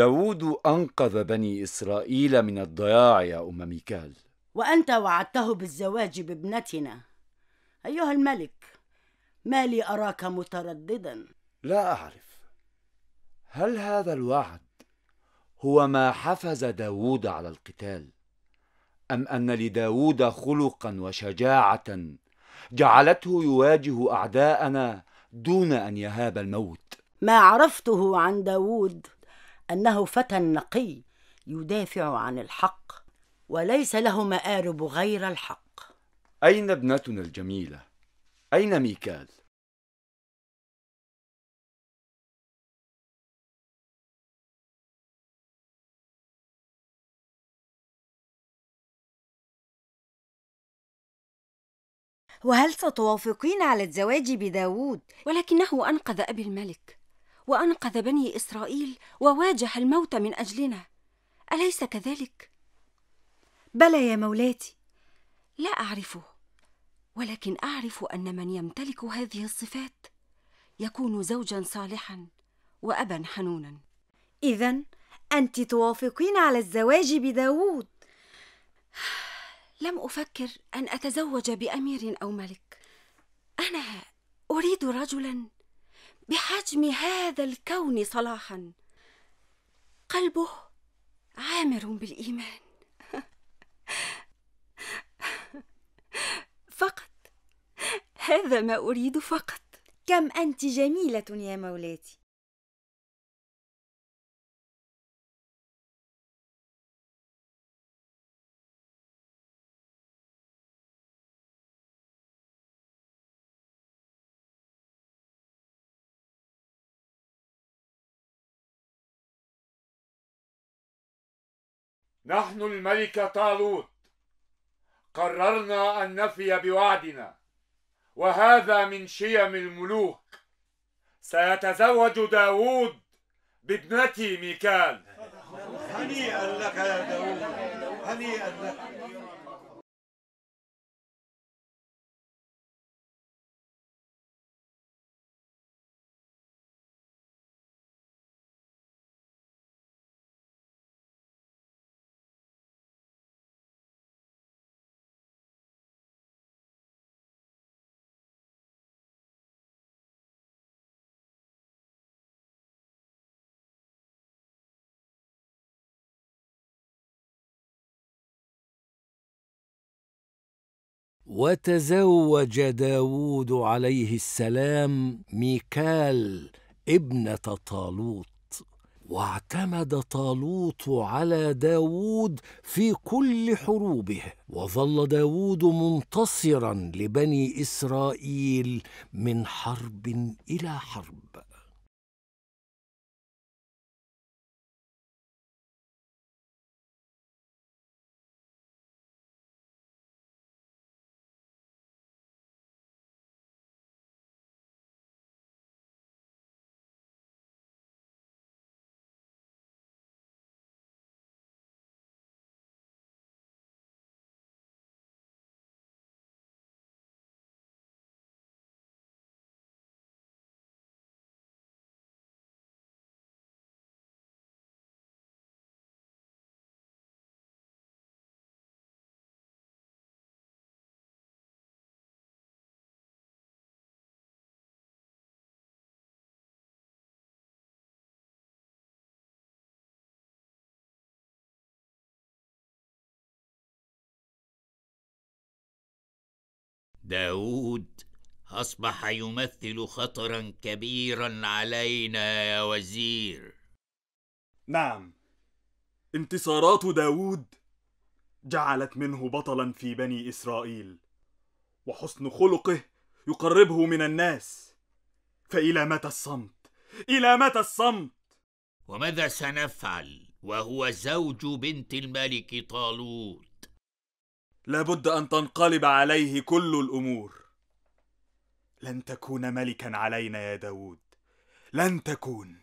داود أنقذ بني إسرائيل من الضياع يا أم ميكال وأنت وعدته بالزواج بابنتنا أيها الملك ما لي أراك مترددا لا أعرف هل هذا الوعد هو ما حفز داود على القتال أم أن لداود خلقا وشجاعة جعلته يواجه أعداءنا دون أن يهاب الموت ما عرفته عن داود انه فتى نقي يدافع عن الحق وليس له مارب غير الحق اين ابنتنا الجميله اين ميكال وهل ستوافقين على الزواج بداوود ولكنه أنقذ أبي الملك وانقذ بني اسرائيل وواجه الموت من اجلنا اليس كذلك بلى يا مولاتي لا اعرفه ولكن اعرف ان من يمتلك هذه الصفات يكون زوجا صالحا وابا حنونا اذا انت توافقين على الزواج بداوود لم افكر ان اتزوج بامير او ملك انا اريد رجلا بحجم هذا الكون صلاحا قلبه عامر بالايمان فقط هذا ما اريد فقط كم انت جميله يا مولاتي نحن الملك طالوت قررنا أن نفي بوعدنا وهذا من شيم الملوك سيتزوج داوود بابنتي ميكال هنيئا لك يا داوود هنيئا لك وتزوج داود عليه السلام ميكال ابنة طالوت واعتمد طالوت على داود في كل حروبه وظل داود منتصرا لبني اسرائيل من حرب الى حرب داود أصبح يمثل خطرا كبيرا علينا يا وزير نعم انتصارات داود جعلت منه بطلا في بني إسرائيل وحسن خلقه يقربه من الناس فإلى متى الصمت؟ إلى متى الصمت؟ وماذا سنفعل وهو زوج بنت الملك طالوت لابد ان تنقلب عليه كل الامور لن تكون ملكا علينا يا داود لن تكون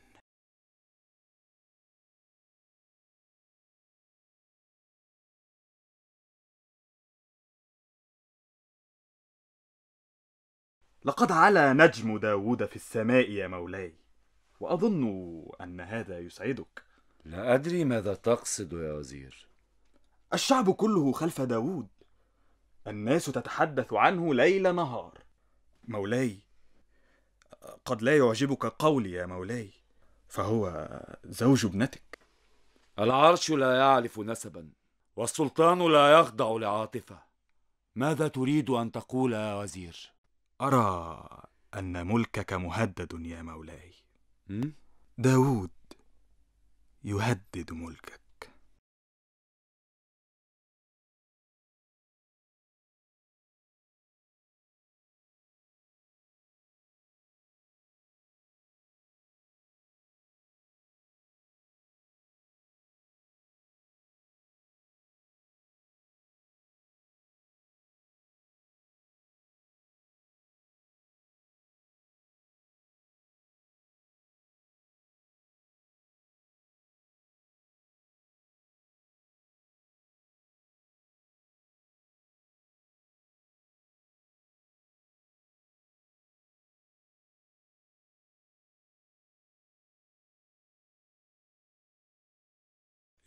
لقد علا نجم داود في السماء يا مولاي وأظن أن هذا يسعدك لا أدري ماذا تقصد يا وزير الشعب كله خلف داود الناس تتحدث عنه ليل نهار مولاي قد لا يعجبك قولي يا مولاي فهو زوج ابنتك العرش لا يعرف نسبا والسلطان لا يخضع لعاطفه ماذا تريد ان تقول يا وزير ارى ان ملكك مهدد يا مولاي داود يهدد ملكك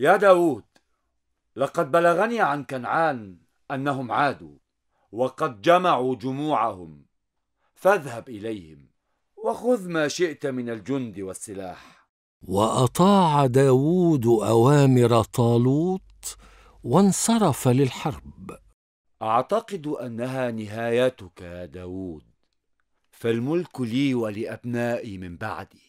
يا داود لقد بلغني عن كنعان أنهم عادوا وقد جمعوا جموعهم فاذهب إليهم وخذ ما شئت من الجند والسلاح وأطاع داود أوامر طالوت وانصرف للحرب أعتقد أنها نهايتك يا داود فالملك لي ولأبنائي من بعدي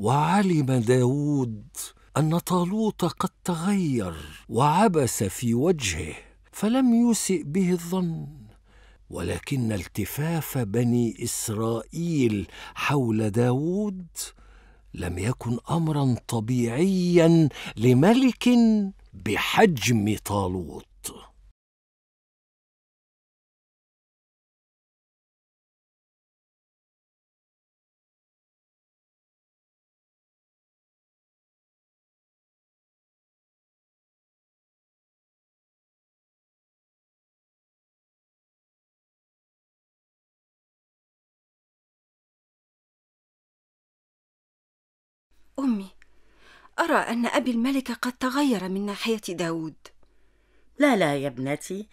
وعلم داود أن طالوت قد تغير وعبس في وجهه فلم يسئ به الظن ولكن التفاف بني إسرائيل حول داود لم يكن أمرا طبيعيا لملك بحجم طالوت أرى أن أبي الملك قد تغير من ناحية داود لا لا يا ابنتي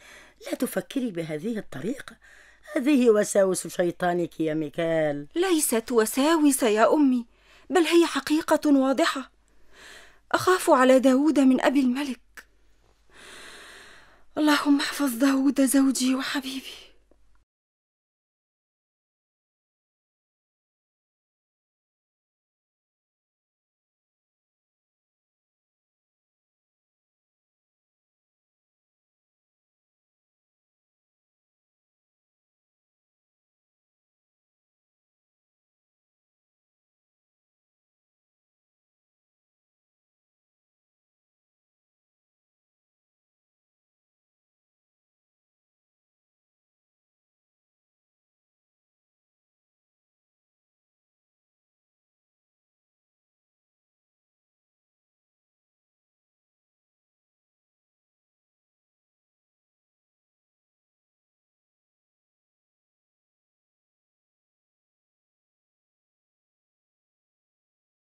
لا تفكري بهذه الطريقة هذه وساوس شيطانك يا ميكال ليست وساوس يا أمي بل هي حقيقة واضحة أخاف على داود من أبي الملك اللهم احفظ داود زوجي وحبيبي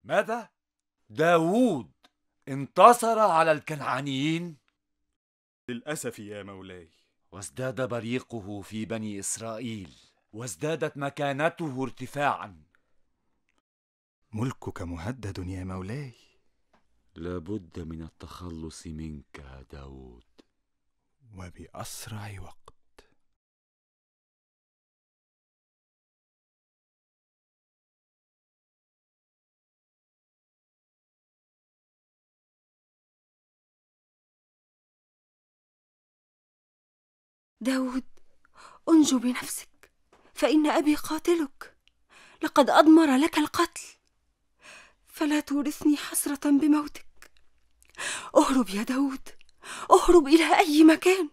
ماذا؟ داوود انتصر على الكنعانيين؟ للأسف يا مولاي وازداد بريقه في بني إسرائيل وازدادت مكانته ارتفاعا ملكك مهدد يا مولاي لابد من التخلص منك يا داود وبأسرع وقت داود انجو بنفسك فإن أبي قاتلك لقد أضمر لك القتل فلا تورثني حسرة بموتك اهرب يا داود اهرب إلى أي مكان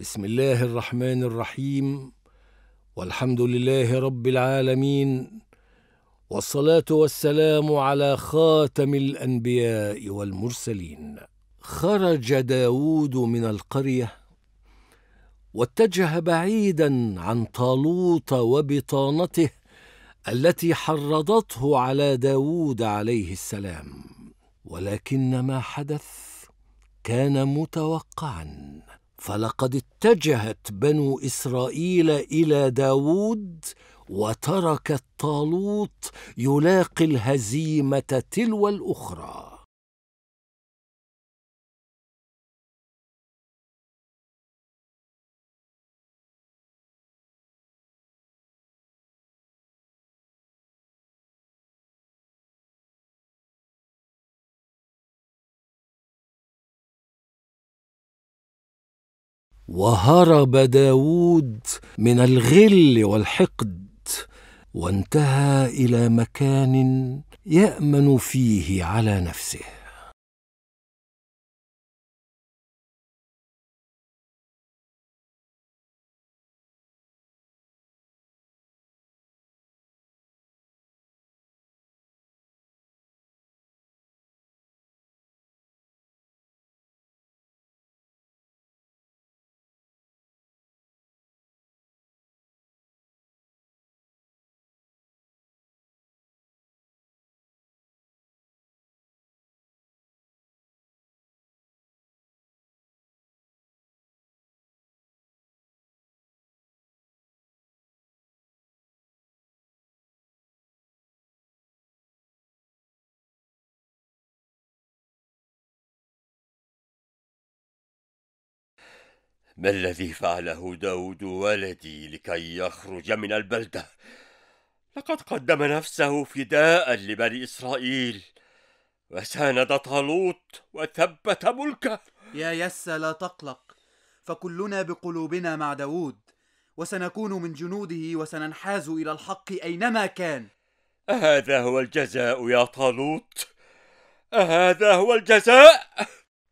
بسم الله الرحمن الرحيم والحمد لله رب العالمين والصلاه والسلام على خاتم الانبياء والمرسلين خرج داود من القريه واتجه بعيدا عن طالوت وبطانته التي حرضته على داود عليه السلام ولكن ما حدث كان متوقعا فلقد اتجهت بنو إسرائيل إلى داود وتركت طالوت يلاقي الهزيمة تلو الأخرى وهرب داود من الغل والحقد وانتهى الى مكان يامن فيه على نفسه ما الذي فعله داود ولدي لكي يخرج من البلدة؟ لقد قدم نفسه فداء لبني إسرائيل وساند طالوت وثبت ملكه يا يس لا تقلق فكلنا بقلوبنا مع داود وسنكون من جنوده وسننحاز إلى الحق أينما كان أهذا هو الجزاء يا طالوت أهذا هو الجزاء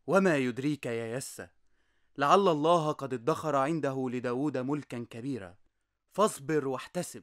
وما يدريك يا يسّة لعل الله قد ادخر عنده لداود ملكا كبيرا فاصبر واحتسب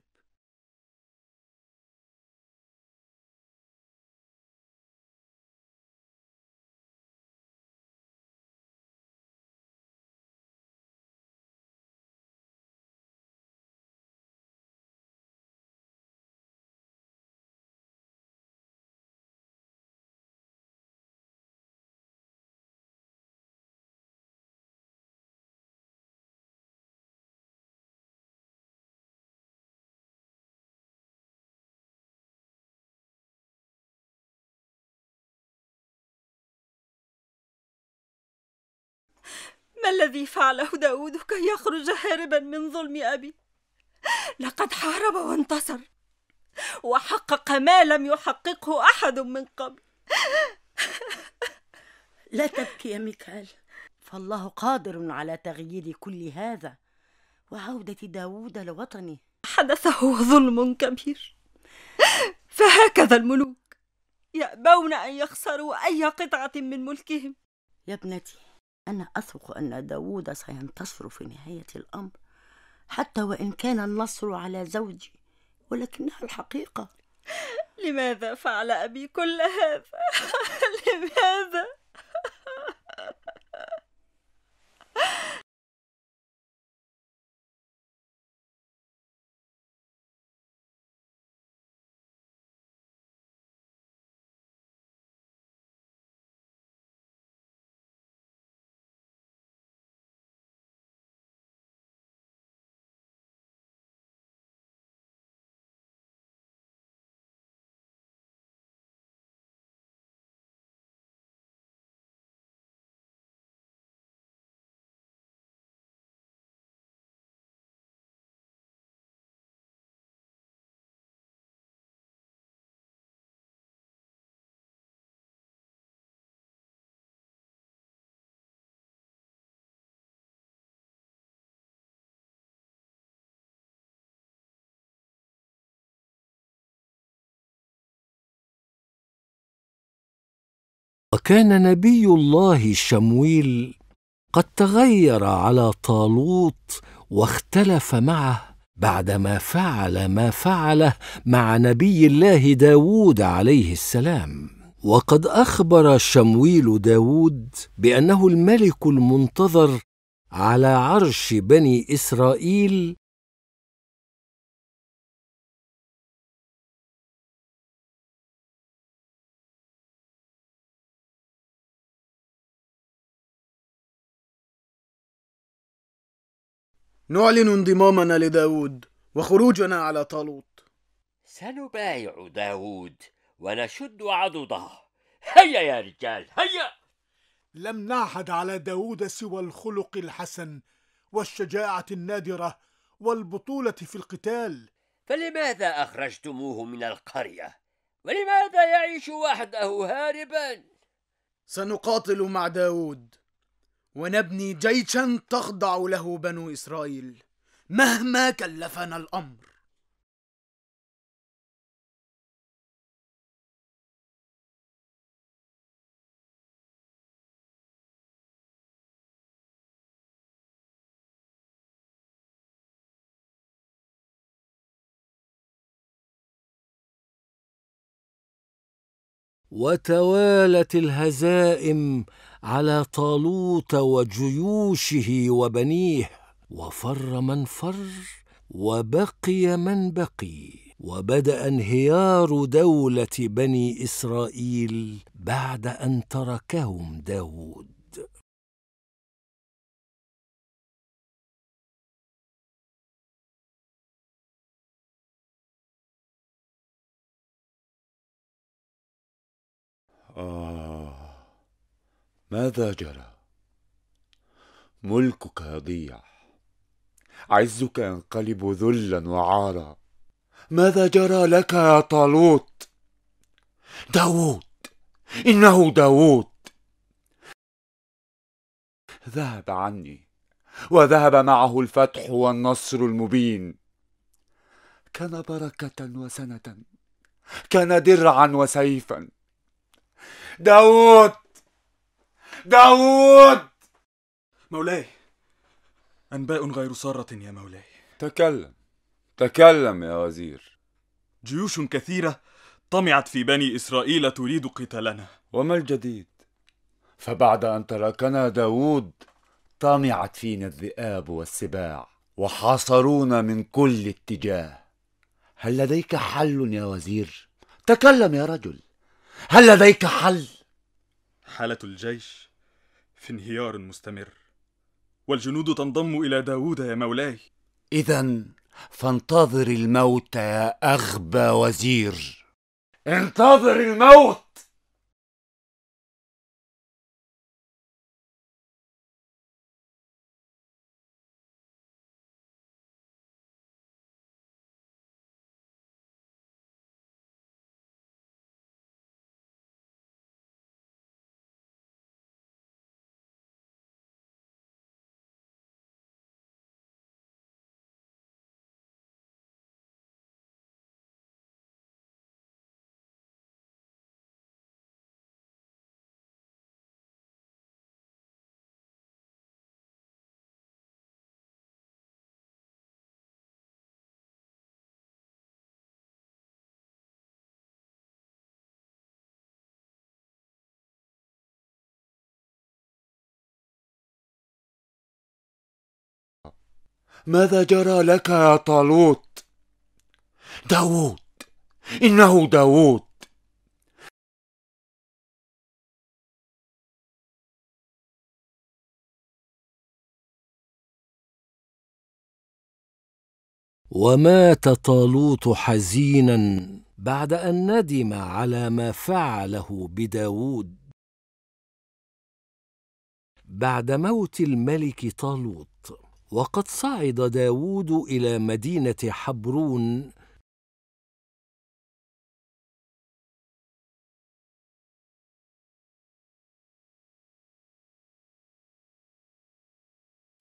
ما الذي فعله داود كي يخرج هاربا من ظلم أبي لقد حارب وانتصر وحقق ما لم يحققه أحد من قبل لا تبكي يا ميكال فالله قادر على تغيير كل هذا وعودة داوود لوطنه حدث هو ظلم كبير فهكذا الملوك يأبون أن يخسروا أي قطعة من ملكهم يا ابنتي أنا أثق أن داوود سينتصر في نهاية الأمر حتى وإن كان النصر على زوجي ولكنها الحقيقة لماذا فعل أبي كل هذا؟ لماذا؟ كان نبي الله شمويل قد تغير على طالوت واختلف معه بعدما فعل ما فعله مع نبي الله داود عليه السلام وقد أخبر شمويل داود بأنه الملك المنتظر على عرش بني إسرائيل نعلن انضمامنا لداود وخروجنا على طالوت سنبايع داود ونشد عضده هيا يا رجال هيا لم نعهد على داود سوى الخلق الحسن والشجاعة النادرة والبطولة في القتال فلماذا أخرجتموه من القرية؟ ولماذا يعيش وحده هاربا؟ سنقاتل مع داود ونبني جيشا تخضع له بنو اسرائيل مهما كلفنا الامر وتوالت الهزائم على طالوت وجيوشه وبنيه وفر من فر وبقي من بقي وبدا انهيار دوله بني اسرائيل بعد ان تركهم داود آه ماذا جرى ملكك يضيع عزك ينقلب ذلا وعارا ماذا جرى لك يا طالوت داوود انه داوود ذهب عني وذهب معه الفتح والنصر المبين كان بركه وسنه كان درعا وسيفا داوود داوود مولاي أنباء غير سارة يا مولاي تكلم تكلم يا وزير جيوش كثيرة طمعت في بني إسرائيل تريد قتالنا وما الجديد؟ فبعد أن تركنا داوود طمعت فينا الذئاب والسباع وحاصرونا من كل اتجاه هل لديك حل يا وزير؟ تكلم يا رجل هل لديك حل؟ حالة الجيش في انهيار مستمر والجنود تنضم إلى داود يا مولاي إذا فانتظر الموت يا أغبى وزير انتظر الموت ماذا جرى لك يا طالوت داوود إنه داوود ومات طالوت حزينا بعد أن ندم على ما فعله بداود بعد موت الملك طالوت وقد صعد داود إلى مدينة حبرون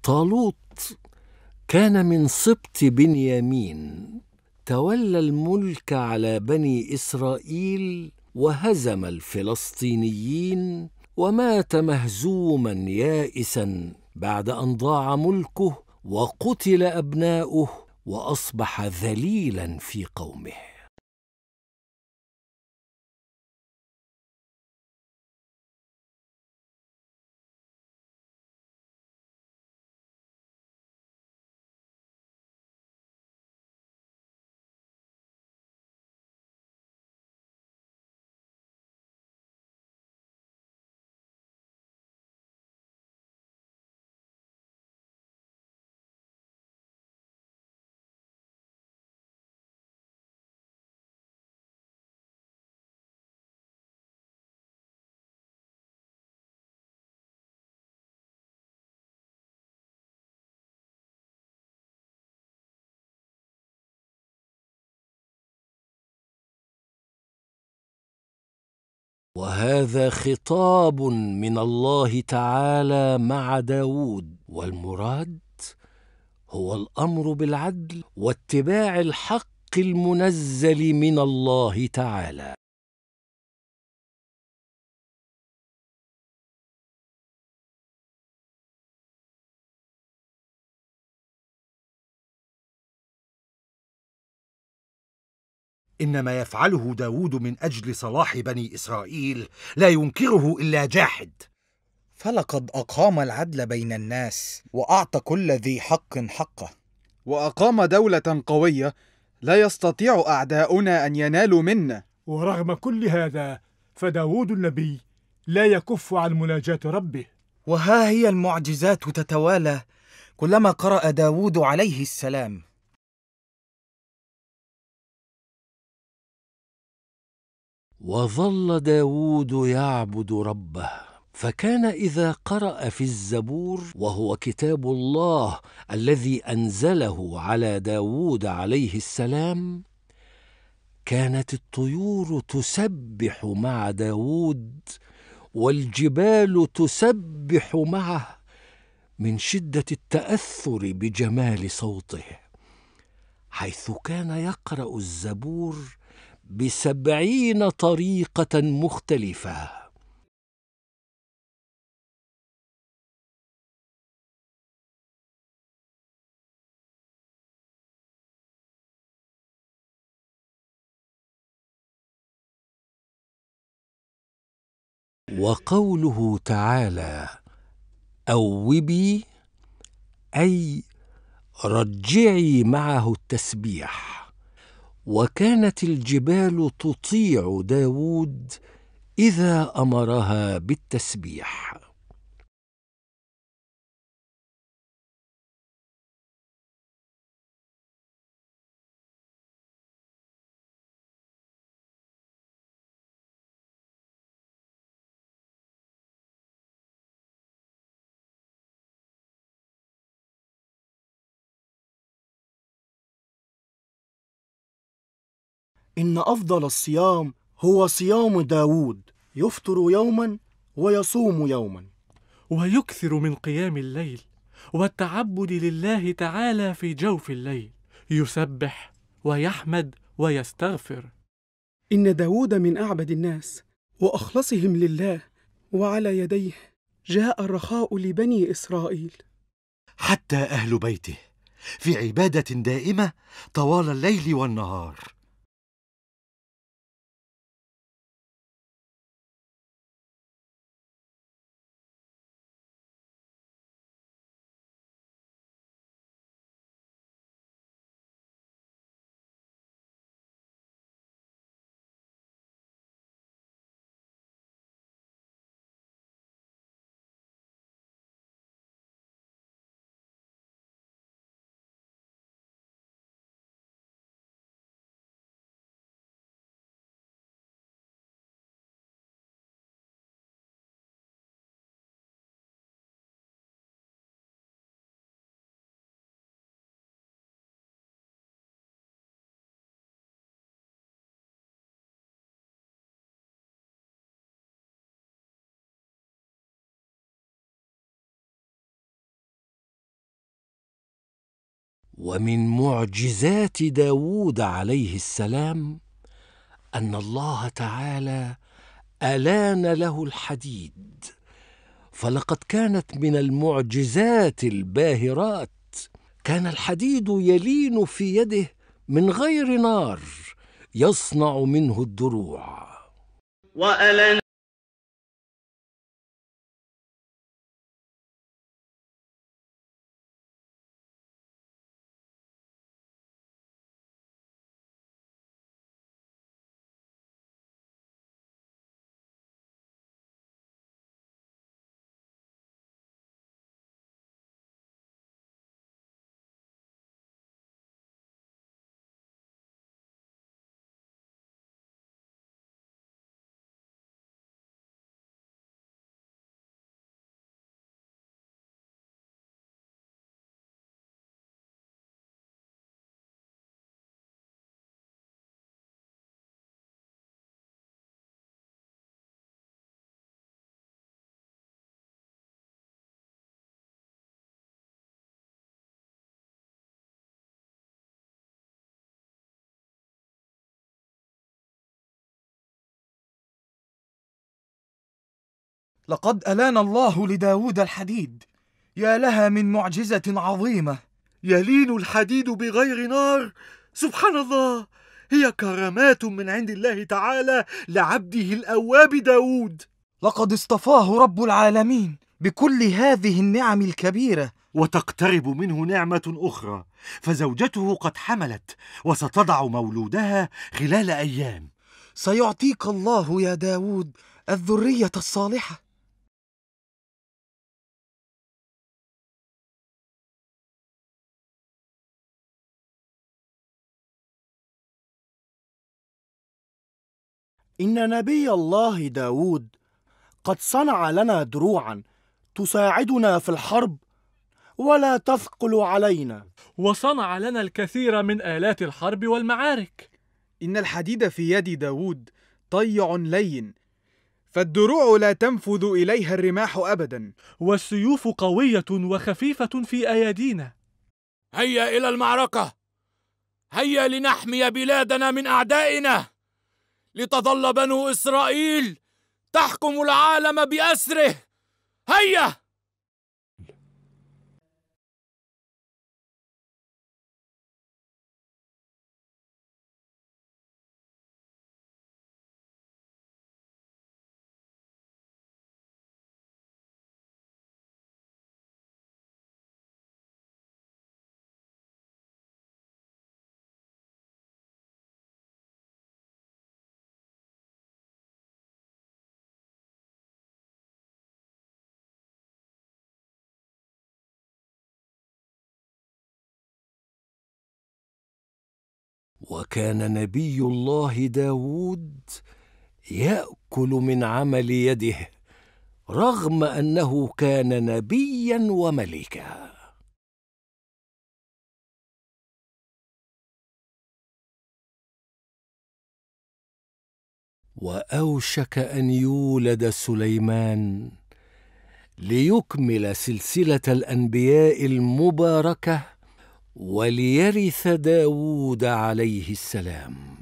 طالوت كان من سبط بنيامين تولى الملك على بني إسرائيل وهزم الفلسطينيين ومات مهزوما يائسا بعد أن ضاع ملكه وقتل أبناؤه وأصبح ذليلا في قومه وهذا خطاب من الله تعالى مع داود والمراد هو الامر بالعدل واتباع الحق المنزل من الله تعالى إن ما يفعله داود من أجل صلاح بني إسرائيل لا ينكره إلا جاحد فلقد أقام العدل بين الناس وأعطى كل ذي حق حقه وأقام دولة قوية لا يستطيع أعداؤنا أن ينالوا منا ورغم كل هذا فداود النبي لا يكف عن مناجاة ربه وها هي المعجزات تتوالى كلما قرأ داود عليه السلام وظل داود يعبد ربه فكان اذا قرا في الزبور وهو كتاب الله الذي انزله على داود عليه السلام كانت الطيور تسبح مع داود والجبال تسبح معه من شده التاثر بجمال صوته حيث كان يقرا الزبور بسبعين طريقة مختلفة وقوله تعالى اوبي اي رجعي معه التسبيح وكانت الجبال تطيع داود إذا أمرها بالتسبيح إن أفضل الصيام هو صيام داوود يفطر يوما ويصوم يوما ويكثر من قيام الليل والتعبد لله تعالى في جوف الليل يسبح ويحمد ويستغفر إن داود من أعبد الناس وأخلصهم لله وعلى يديه جاء الرخاء لبني إسرائيل حتى أهل بيته في عبادة دائمة طوال الليل والنهار ومن معجزات داوود عليه السلام ان الله تعالى الان له الحديد فلقد كانت من المعجزات الباهرات كان الحديد يلين في يده من غير نار يصنع منه الدروع وألن لقد ألان الله لداود الحديد يا لها من معجزة عظيمة يلين الحديد بغير نار سبحان الله هي كرامات من عند الله تعالى لعبده الأواب داود لقد اصطفاه رب العالمين بكل هذه النعم الكبيرة وتقترب منه نعمة أخرى فزوجته قد حملت وستضع مولودها خلال أيام سيعطيك الله يا داود الذرية الصالحة إن نبي الله داود قد صنع لنا دروعا تساعدنا في الحرب ولا تثقل علينا وصنع لنا الكثير من آلات الحرب والمعارك إن الحديد في يد داود طيع لين فالدروع لا تنفذ إليها الرماح أبدا والسيوف قوية وخفيفة في أيادينا هيا إلى المعركة هيا لنحمي بلادنا من أعدائنا لتظل بنو إسرائيل تحكم العالم بأسره هيا وكان نبي الله داود ياكل من عمل يده رغم انه كان نبيا وملكا واوشك ان يولد سليمان ليكمل سلسله الانبياء المباركه وليرث داود عليه السلام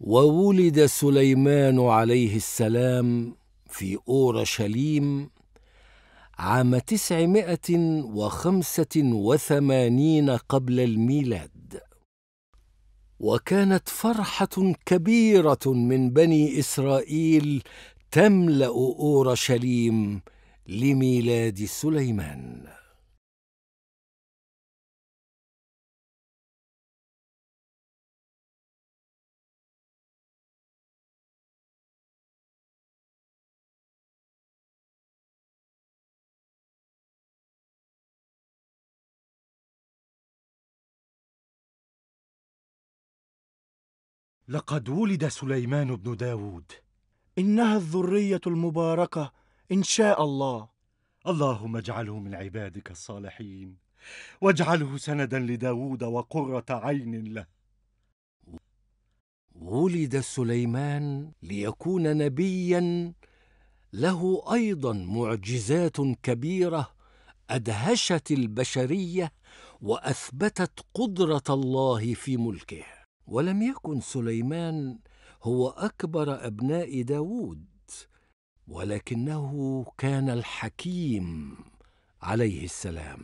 وولد سليمان عليه السلام في اورشليم عام تسعمائه وخمسه وثمانين قبل الميلاد وكانت فرحه كبيره من بني اسرائيل تملا اورشليم لميلاد سليمان لقد ولد سليمان بن داود إنها الذرية المباركة إن شاء الله اللهم اجعله من عبادك الصالحين واجعله سندا لداود وقرة عين له ولد سليمان ليكون نبيا له أيضا معجزات كبيرة أدهشت البشرية وأثبتت قدرة الله في ملكه ولم يكن سليمان هو أكبر أبناء داود ولكنه كان الحكيم عليه السلام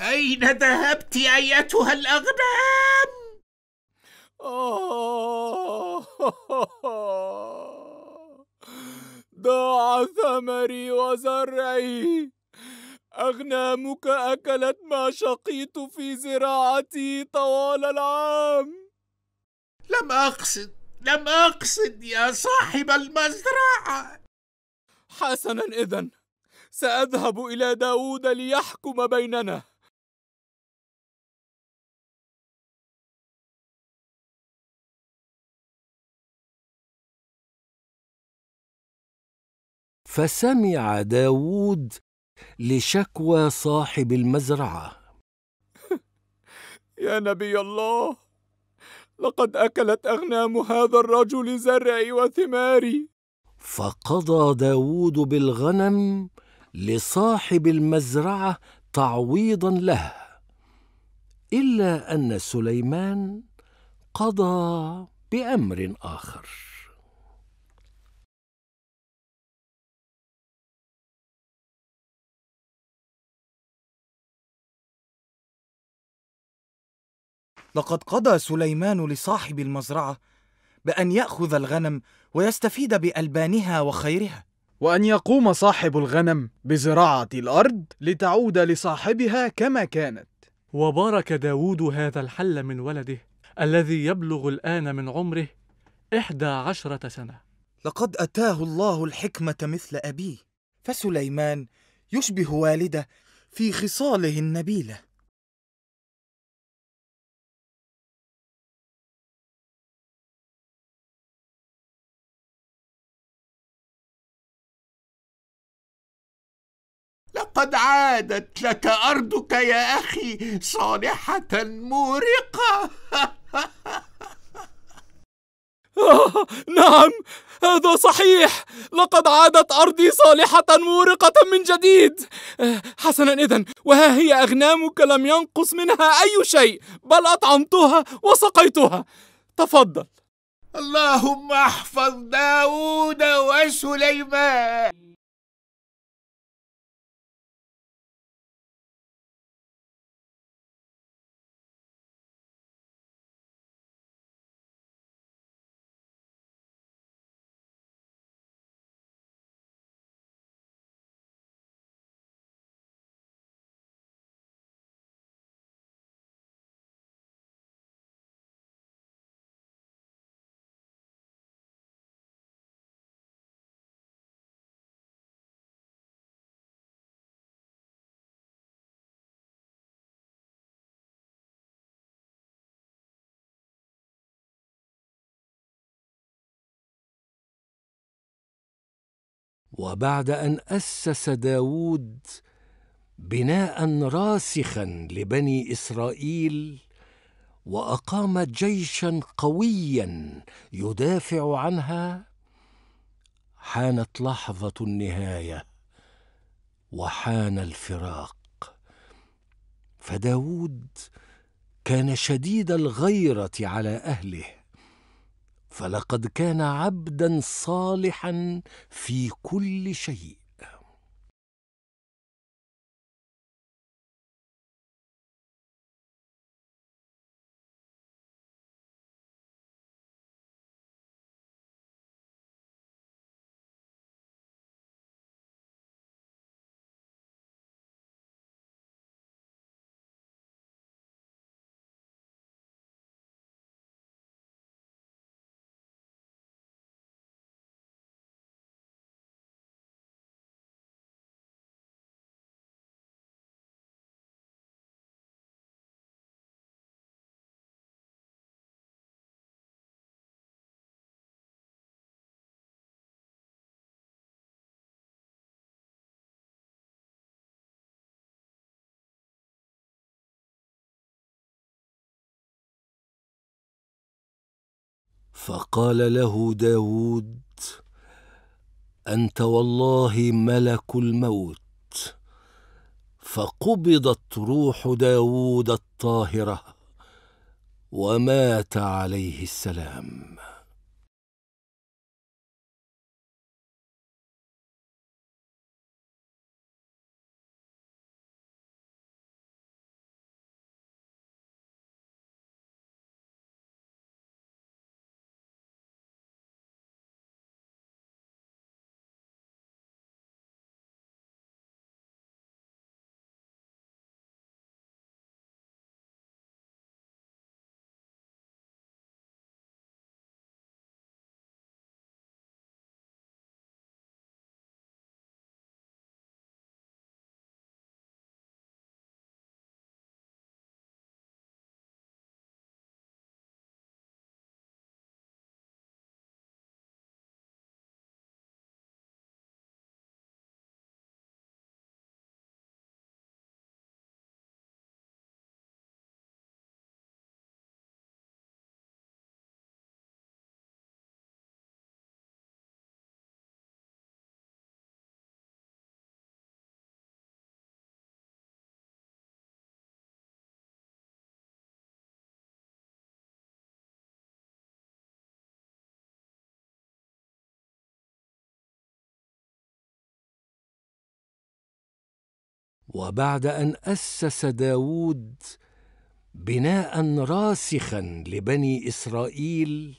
أين ذهبت أيتها الأغنام؟ ضاع ثمري وزرعي أغنامك أكلت ما شقيت في زراعتي طوال العام لم أقصد لم أقصد يا صاحب المزرعة حسنا إذا سأذهب إلى داود ليحكم بيننا فسمع داوود لشكوى صاحب المزرعة يا نبي الله لقد أكلت أغنام هذا الرجل زرعي وثماري فقضى داوود بالغنم لصاحب المزرعة تعويضا له إلا أن سليمان قضى بأمر آخر لقد قضى سليمان لصاحب المزرعه بان ياخذ الغنم ويستفيد بالبانها وخيرها وان يقوم صاحب الغنم بزراعه الارض لتعود لصاحبها كما كانت وبارك داود هذا الحل من ولده الذي يبلغ الان من عمره احدى عشره سنه لقد اتاه الله الحكمه مثل ابيه فسليمان يشبه والده في خصاله النبيله لقد عادت لك أرضك يا أخي صالحة مورقة آه، نعم هذا صحيح لقد عادت أرضي صالحة مورقة من جديد آه، حسنا إذا وها هي أغنامك لم ينقص منها أي شيء بل أطعمتها وسقيتها تفضل اللهم احفظ داود وسليمان وبعد أن أسس داود بناء راسخا لبني إسرائيل وأقام جيشا قويا يدافع عنها حانت لحظة النهاية وحان الفراق فداود كان شديد الغيرة على أهله فلقد كان عبدا صالحا في كل شيء فقال له داود انت والله ملك الموت فقبضت روح داود الطاهره ومات عليه السلام وبعد أن أسس داود بناء راسخا لبني إسرائيل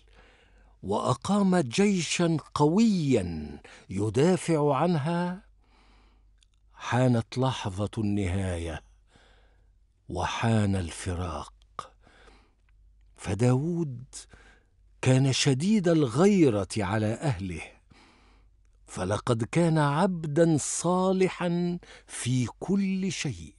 وأقام جيشا قويا يدافع عنها حانت لحظة النهاية وحان الفراق فداود كان شديد الغيرة على أهله فلقد كان عبدا صالحا في كل شيء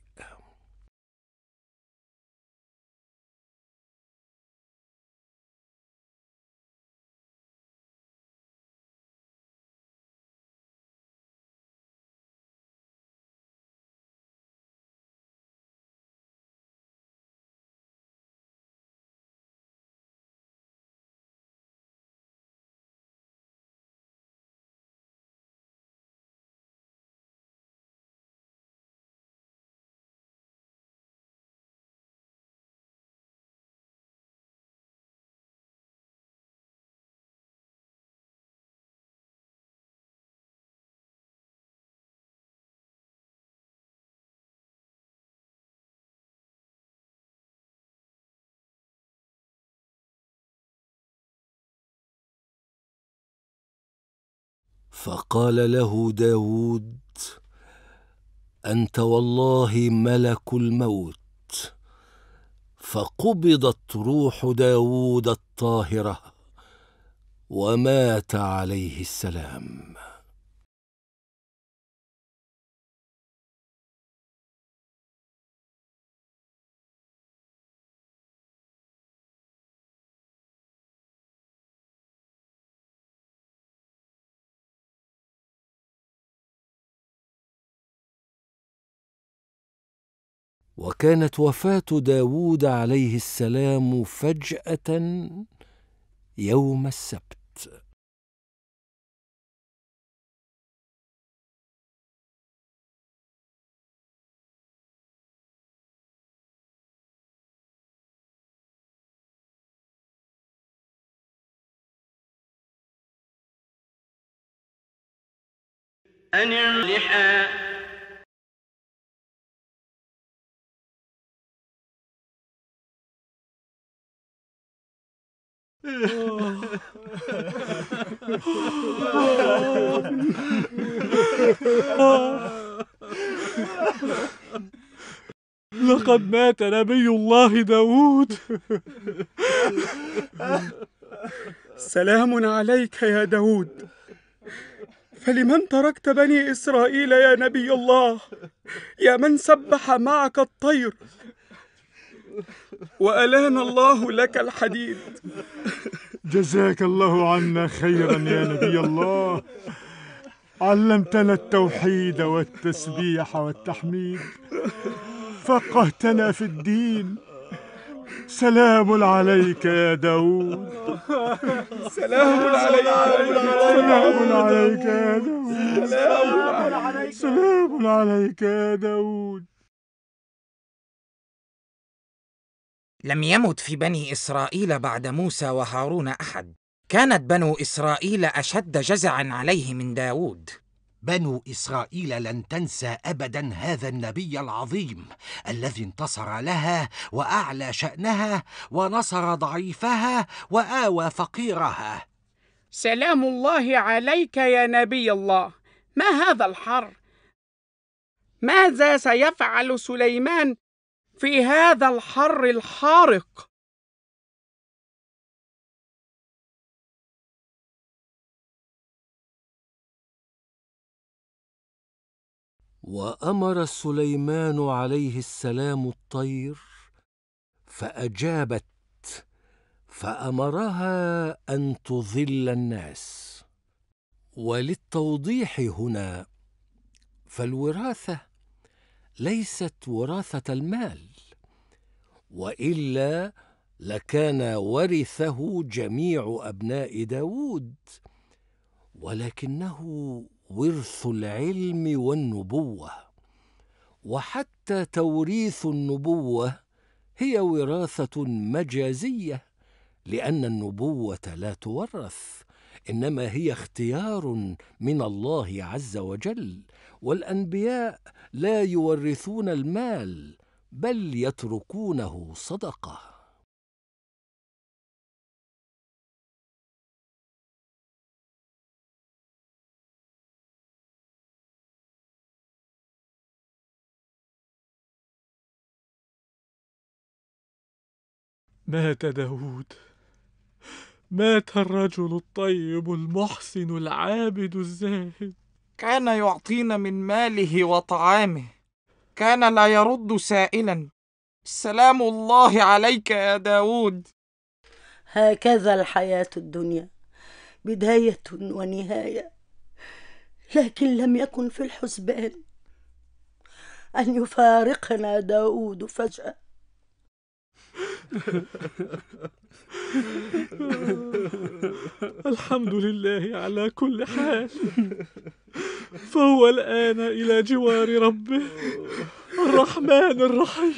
فقال له داود أنت والله ملك الموت فقبضت روح داود الطاهرة ومات عليه السلام وكانت وفاة داود عليه السلام فجأة يوم السبت أن لقد مات نبي الله داوود سلام عليك يا داوود فلمن تركت بني إسرائيل يا نبي الله يا من سبح معك الطير وألان الله لك الحديد جزاك الله عنا خيرا يا نبي الله علمتنا التوحيد والتسبيح والتحميد فقهتنا في الدين سلام عليك يا داود سلام عليك سلام عليك يا داود سلام عليك يا داود لم يمت في بني إسرائيل بعد موسى وهارون أحد كانت بنو إسرائيل أشد جزعا عليه من داود بنو إسرائيل لن تنسى أبدا هذا النبي العظيم الذي انتصر لها وأعلى شأنها ونصر ضعيفها وآوى فقيرها سلام الله عليك يا نبي الله ما هذا الحر ماذا سيفعل سليمان في هذا الحر الحارق وامر سليمان عليه السلام الطير فاجابت فامرها ان تظل الناس وللتوضيح هنا فالوراثه ليست وراثه المال وإلا لكان ورثه جميع أبناء داود ولكنه ورث العلم والنبوة وحتى توريث النبوة هي وراثة مجازية لأن النبوة لا تورث انما هي اختيار من الله عز وجل والانبياء لا يورثون المال بل يتركونه صدقه مات داود مات الرجل الطيب المحسن العابد الزاهد كان يعطينا من ماله وطعامه كان لا يرد سائلا سلام الله عليك يا داود هكذا الحياة الدنيا بداية ونهاية لكن لم يكن في الحسبان أن يفارقنا داود فجأة الحمد لله على كل حال فهو الآن إلى جوار ربه الرحمن الرحيم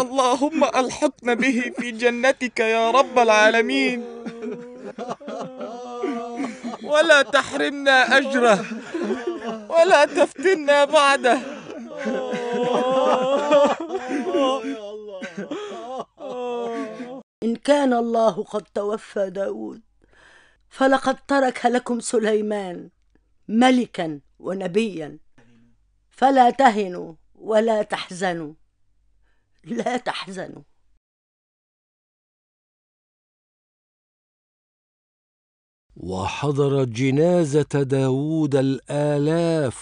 اللهم ألحقنا به في جنتك يا رب العالمين ولا تحرمنا أجره ولا تفتنا بعده آه. إن كان الله قد توفى داود فلقد ترك لكم سليمان ملكا ونبيا فلا تهنوا ولا تحزنوا لا تحزنوا وحضرت جنازة داود الآلاف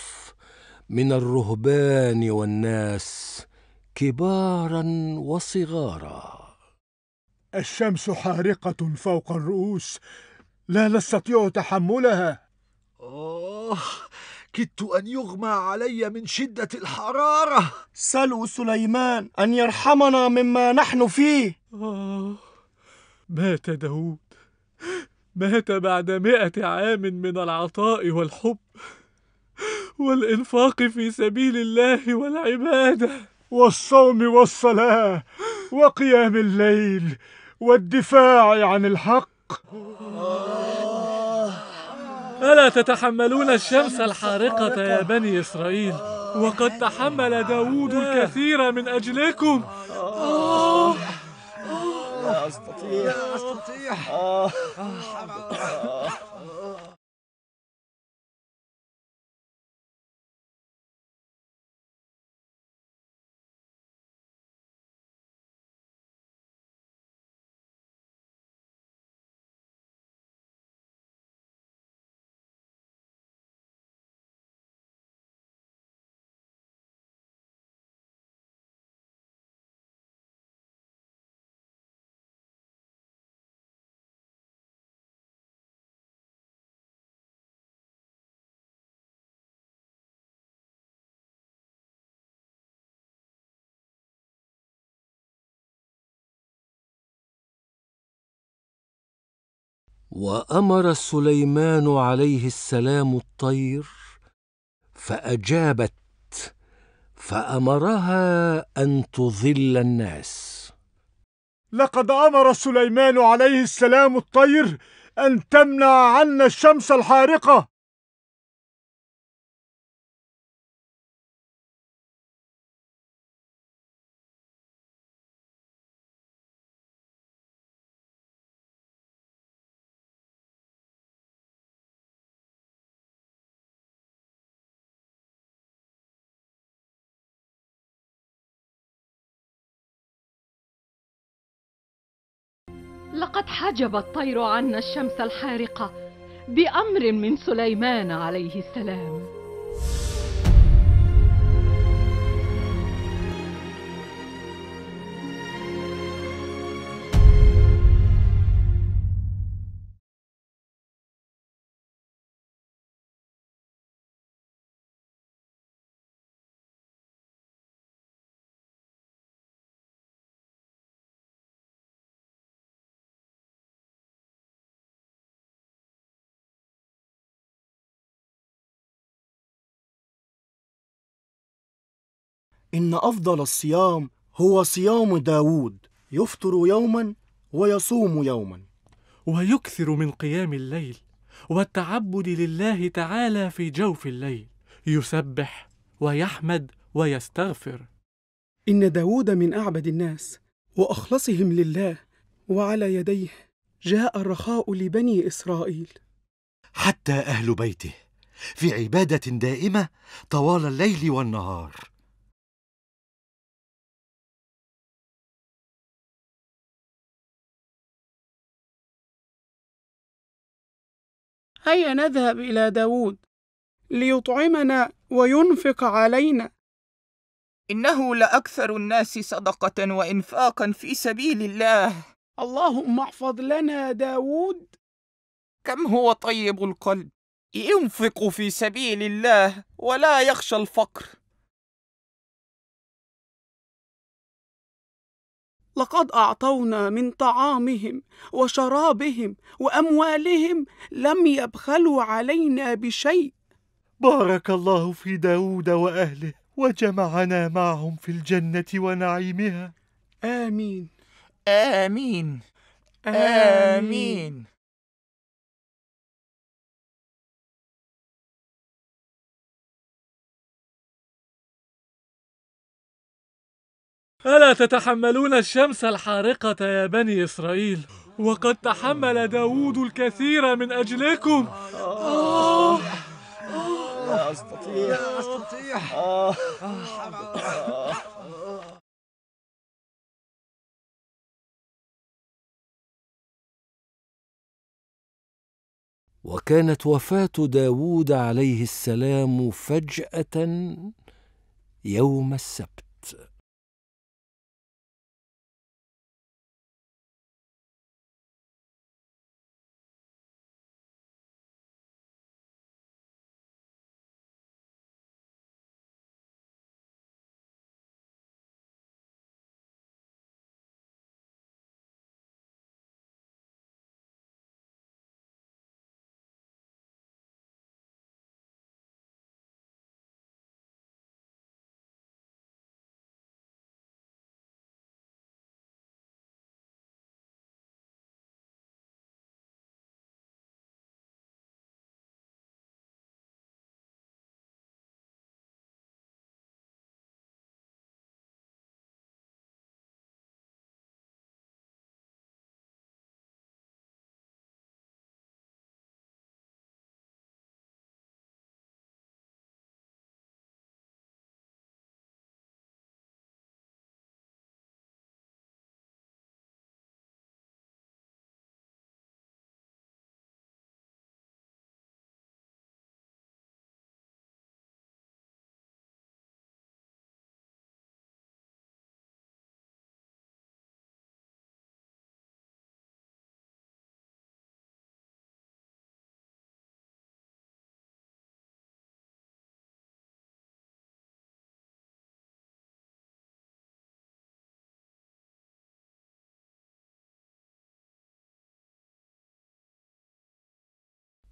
من الرهبان والناس كبارا وصغارا الشمس حارقة فوق الرؤوس لا نستطيع تحملها أوه كدت أن يغمى علي من شدة الحرارة سلوا سليمان أن يرحمنا مما نحن فيه آه مات داود مات بعد مئة عام من العطاء والحب والإنفاق في سبيل الله والعبادة والصوم والصلاة وقيام الليل والدفاع عن الحق ألا تتحملون الشمس الحارقة يا بني إسرائيل وقد تحمل داود الكثير من أجلكم لا أستطيع لا آه. أستطيع آه. وامر سليمان عليه السلام الطير فاجابت فامرها ان تظل الناس لقد امر سليمان عليه السلام الطير ان تمنع عنا الشمس الحارقه حجب الطير عنا الشمس الحارقة بأمر من سليمان عليه السلام إن أفضل الصيام هو صيام داوود يفطر يوما ويصوم يوما ويكثر من قيام الليل والتعبد لله تعالى في جوف الليل يسبح ويحمد ويستغفر إن داود من أعبد الناس وأخلصهم لله وعلى يديه جاء الرخاء لبني إسرائيل حتى أهل بيته في عبادة دائمة طوال الليل والنهار هيا نذهب إلى داود ليطعمنا وينفق علينا إنه لأكثر الناس صدقة وإنفاقا في سبيل الله اللهم احفظ لنا داود كم هو طيب القلب ينفق في سبيل الله ولا يخشى الفقر لقد اعطونا من طعامهم وشرابهم واموالهم لم يبخلوا علينا بشيء بارك الله في داود واهله وجمعنا معهم في الجنه ونعيمها امين امين امين, آمين. ألا تتحملون الشمس الحارقة يا بني إسرائيل وقد تحمل داود الكثير من أجلكم آه. لا أستطيع لا أستطيع وكانت وفاة داود عليه السلام فجأة يوم السبت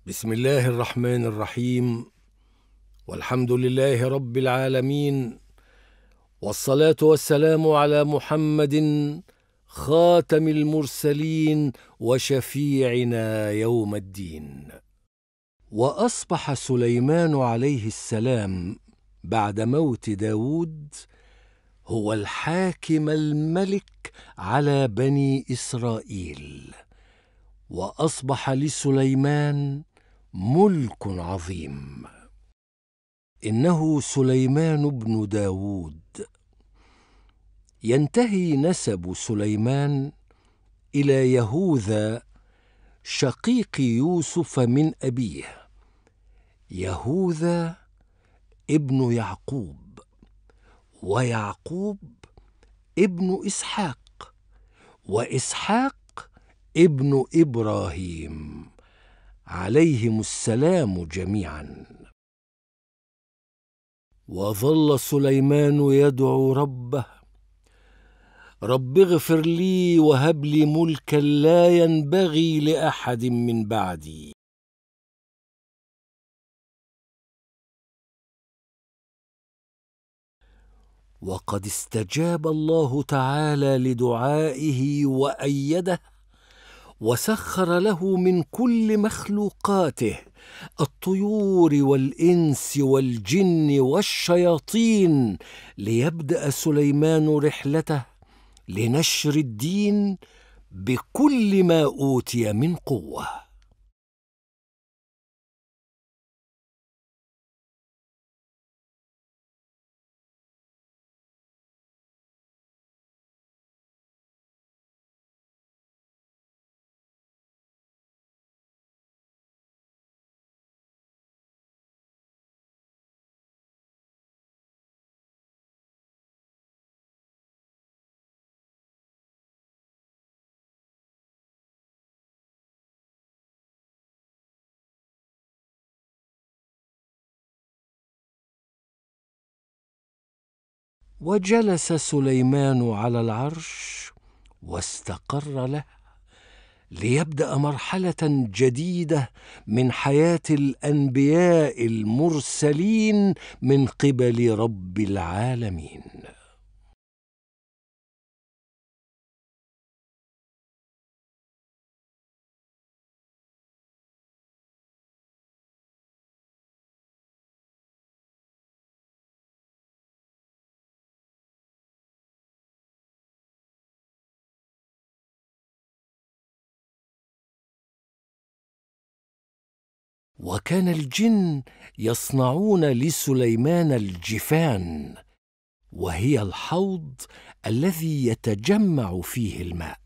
بسم الله الرحمن الرحيم والحمد لله رب العالمين والصلاه والسلام على محمد خاتم المرسلين وشفيعنا يوم الدين واصبح سليمان عليه السلام بعد موت داود هو الحاكم الملك على بني اسرائيل واصبح لسليمان ملك عظيم إنه سليمان بن داود ينتهي نسب سليمان إلى يهوذا شقيق يوسف من أبيه يهوذا ابن يعقوب ويعقوب ابن إسحاق وإسحاق ابن إبراهيم عليهم السلام جميعا وظل سليمان يدعو ربه رب اغفر لي وهب لي ملكا لا ينبغي لاحد من بعدي وقد استجاب الله تعالى لدعائه وايده وسخر له من كل مخلوقاته الطيور والانس والجن والشياطين ليبدا سليمان رحلته لنشر الدين بكل ما اوتي من قوه وجلس سليمان على العرش واستقر له ليبدا مرحله جديده من حياه الانبياء المرسلين من قبل رب العالمين وكان الجن يصنعون لسليمان الجفان وهي الحوض الذي يتجمع فيه الماء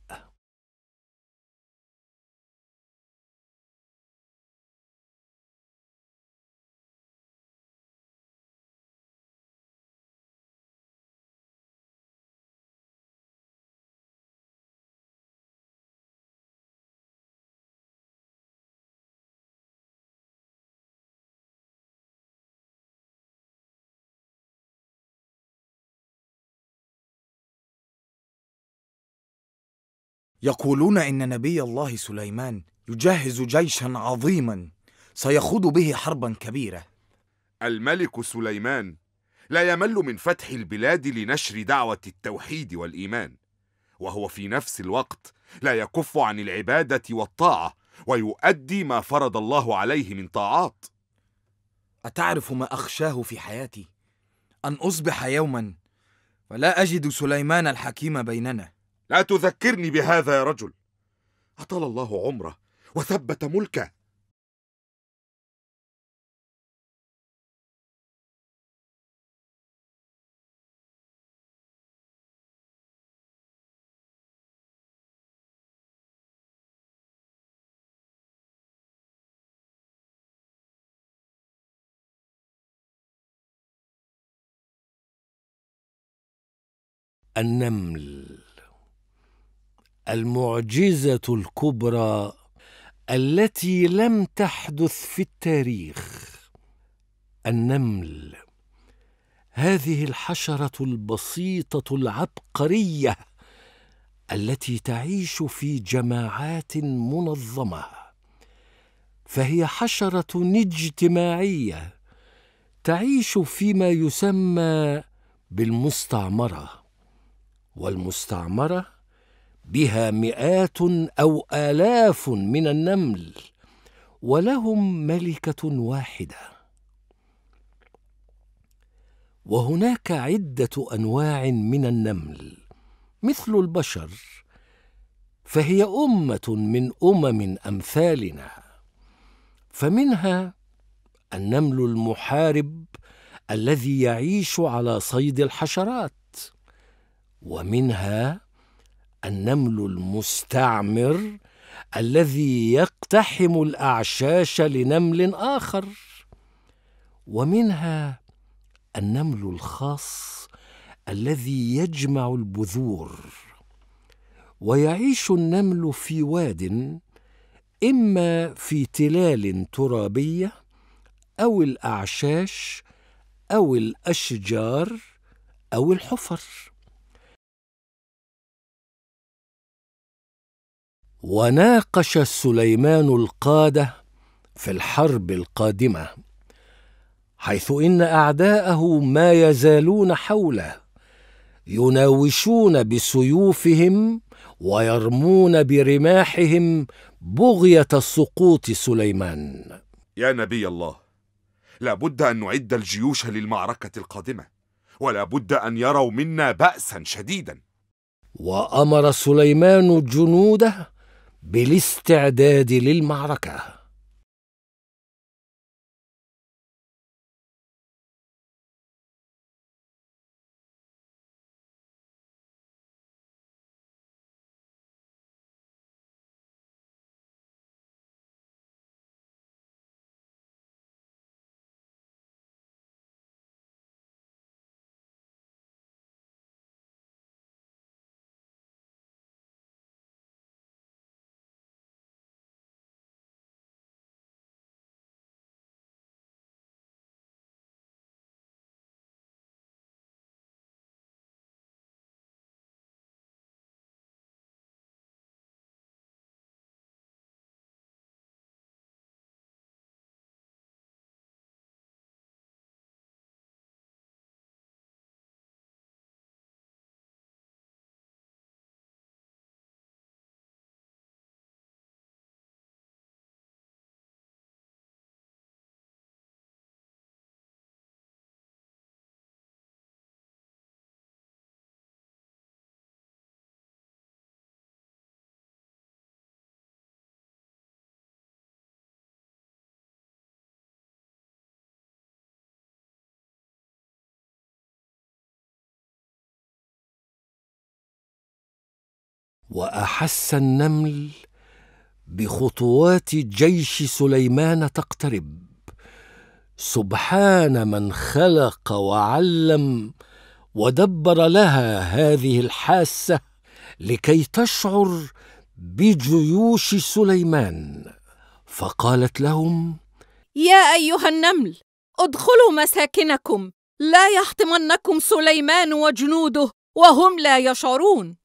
يقولون إن نبي الله سليمان يجهز جيشا عظيما سيخوض به حربا كبيرة الملك سليمان لا يمل من فتح البلاد لنشر دعوة التوحيد والإيمان وهو في نفس الوقت لا يكف عن العبادة والطاعة ويؤدي ما فرض الله عليه من طاعات أتعرف ما أخشاه في حياتي؟ أن أصبح يوما فلا أجد سليمان الحكيم بيننا أتذكرني بهذا يا رجل أطال الله عمره وثبت ملكه النمل المعجزه الكبرى التي لم تحدث في التاريخ النمل هذه الحشره البسيطه العبقريه التي تعيش في جماعات منظمه فهي حشره اجتماعيه تعيش فيما يسمى بالمستعمره والمستعمره بها مئات او الاف من النمل ولهم ملكه واحده وهناك عده انواع من النمل مثل البشر فهي امه من امم امثالنا فمنها النمل المحارب الذي يعيش على صيد الحشرات ومنها النمل المستعمر الذي يقتحم الاعشاش لنمل اخر ومنها النمل الخاص الذي يجمع البذور ويعيش النمل في واد اما في تلال ترابيه او الاعشاش او الاشجار او الحفر وناقش سليمان القاده في الحرب القادمه حيث ان اعداءه ما يزالون حوله يناوشون بسيوفهم ويرمون برماحهم بغيه سقوط سليمان يا نبي الله لا بد ان نعد الجيوش للمعركه القادمه ولا بد ان يروا منا باسا شديدا وامر سليمان جنوده بالاستعداد للمعركه واحس النمل بخطوات جيش سليمان تقترب سبحان من خلق وعلم ودبر لها هذه الحاسه لكي تشعر بجيوش سليمان فقالت لهم يا ايها النمل ادخلوا مساكنكم لا يحطمنكم سليمان وجنوده وهم لا يشعرون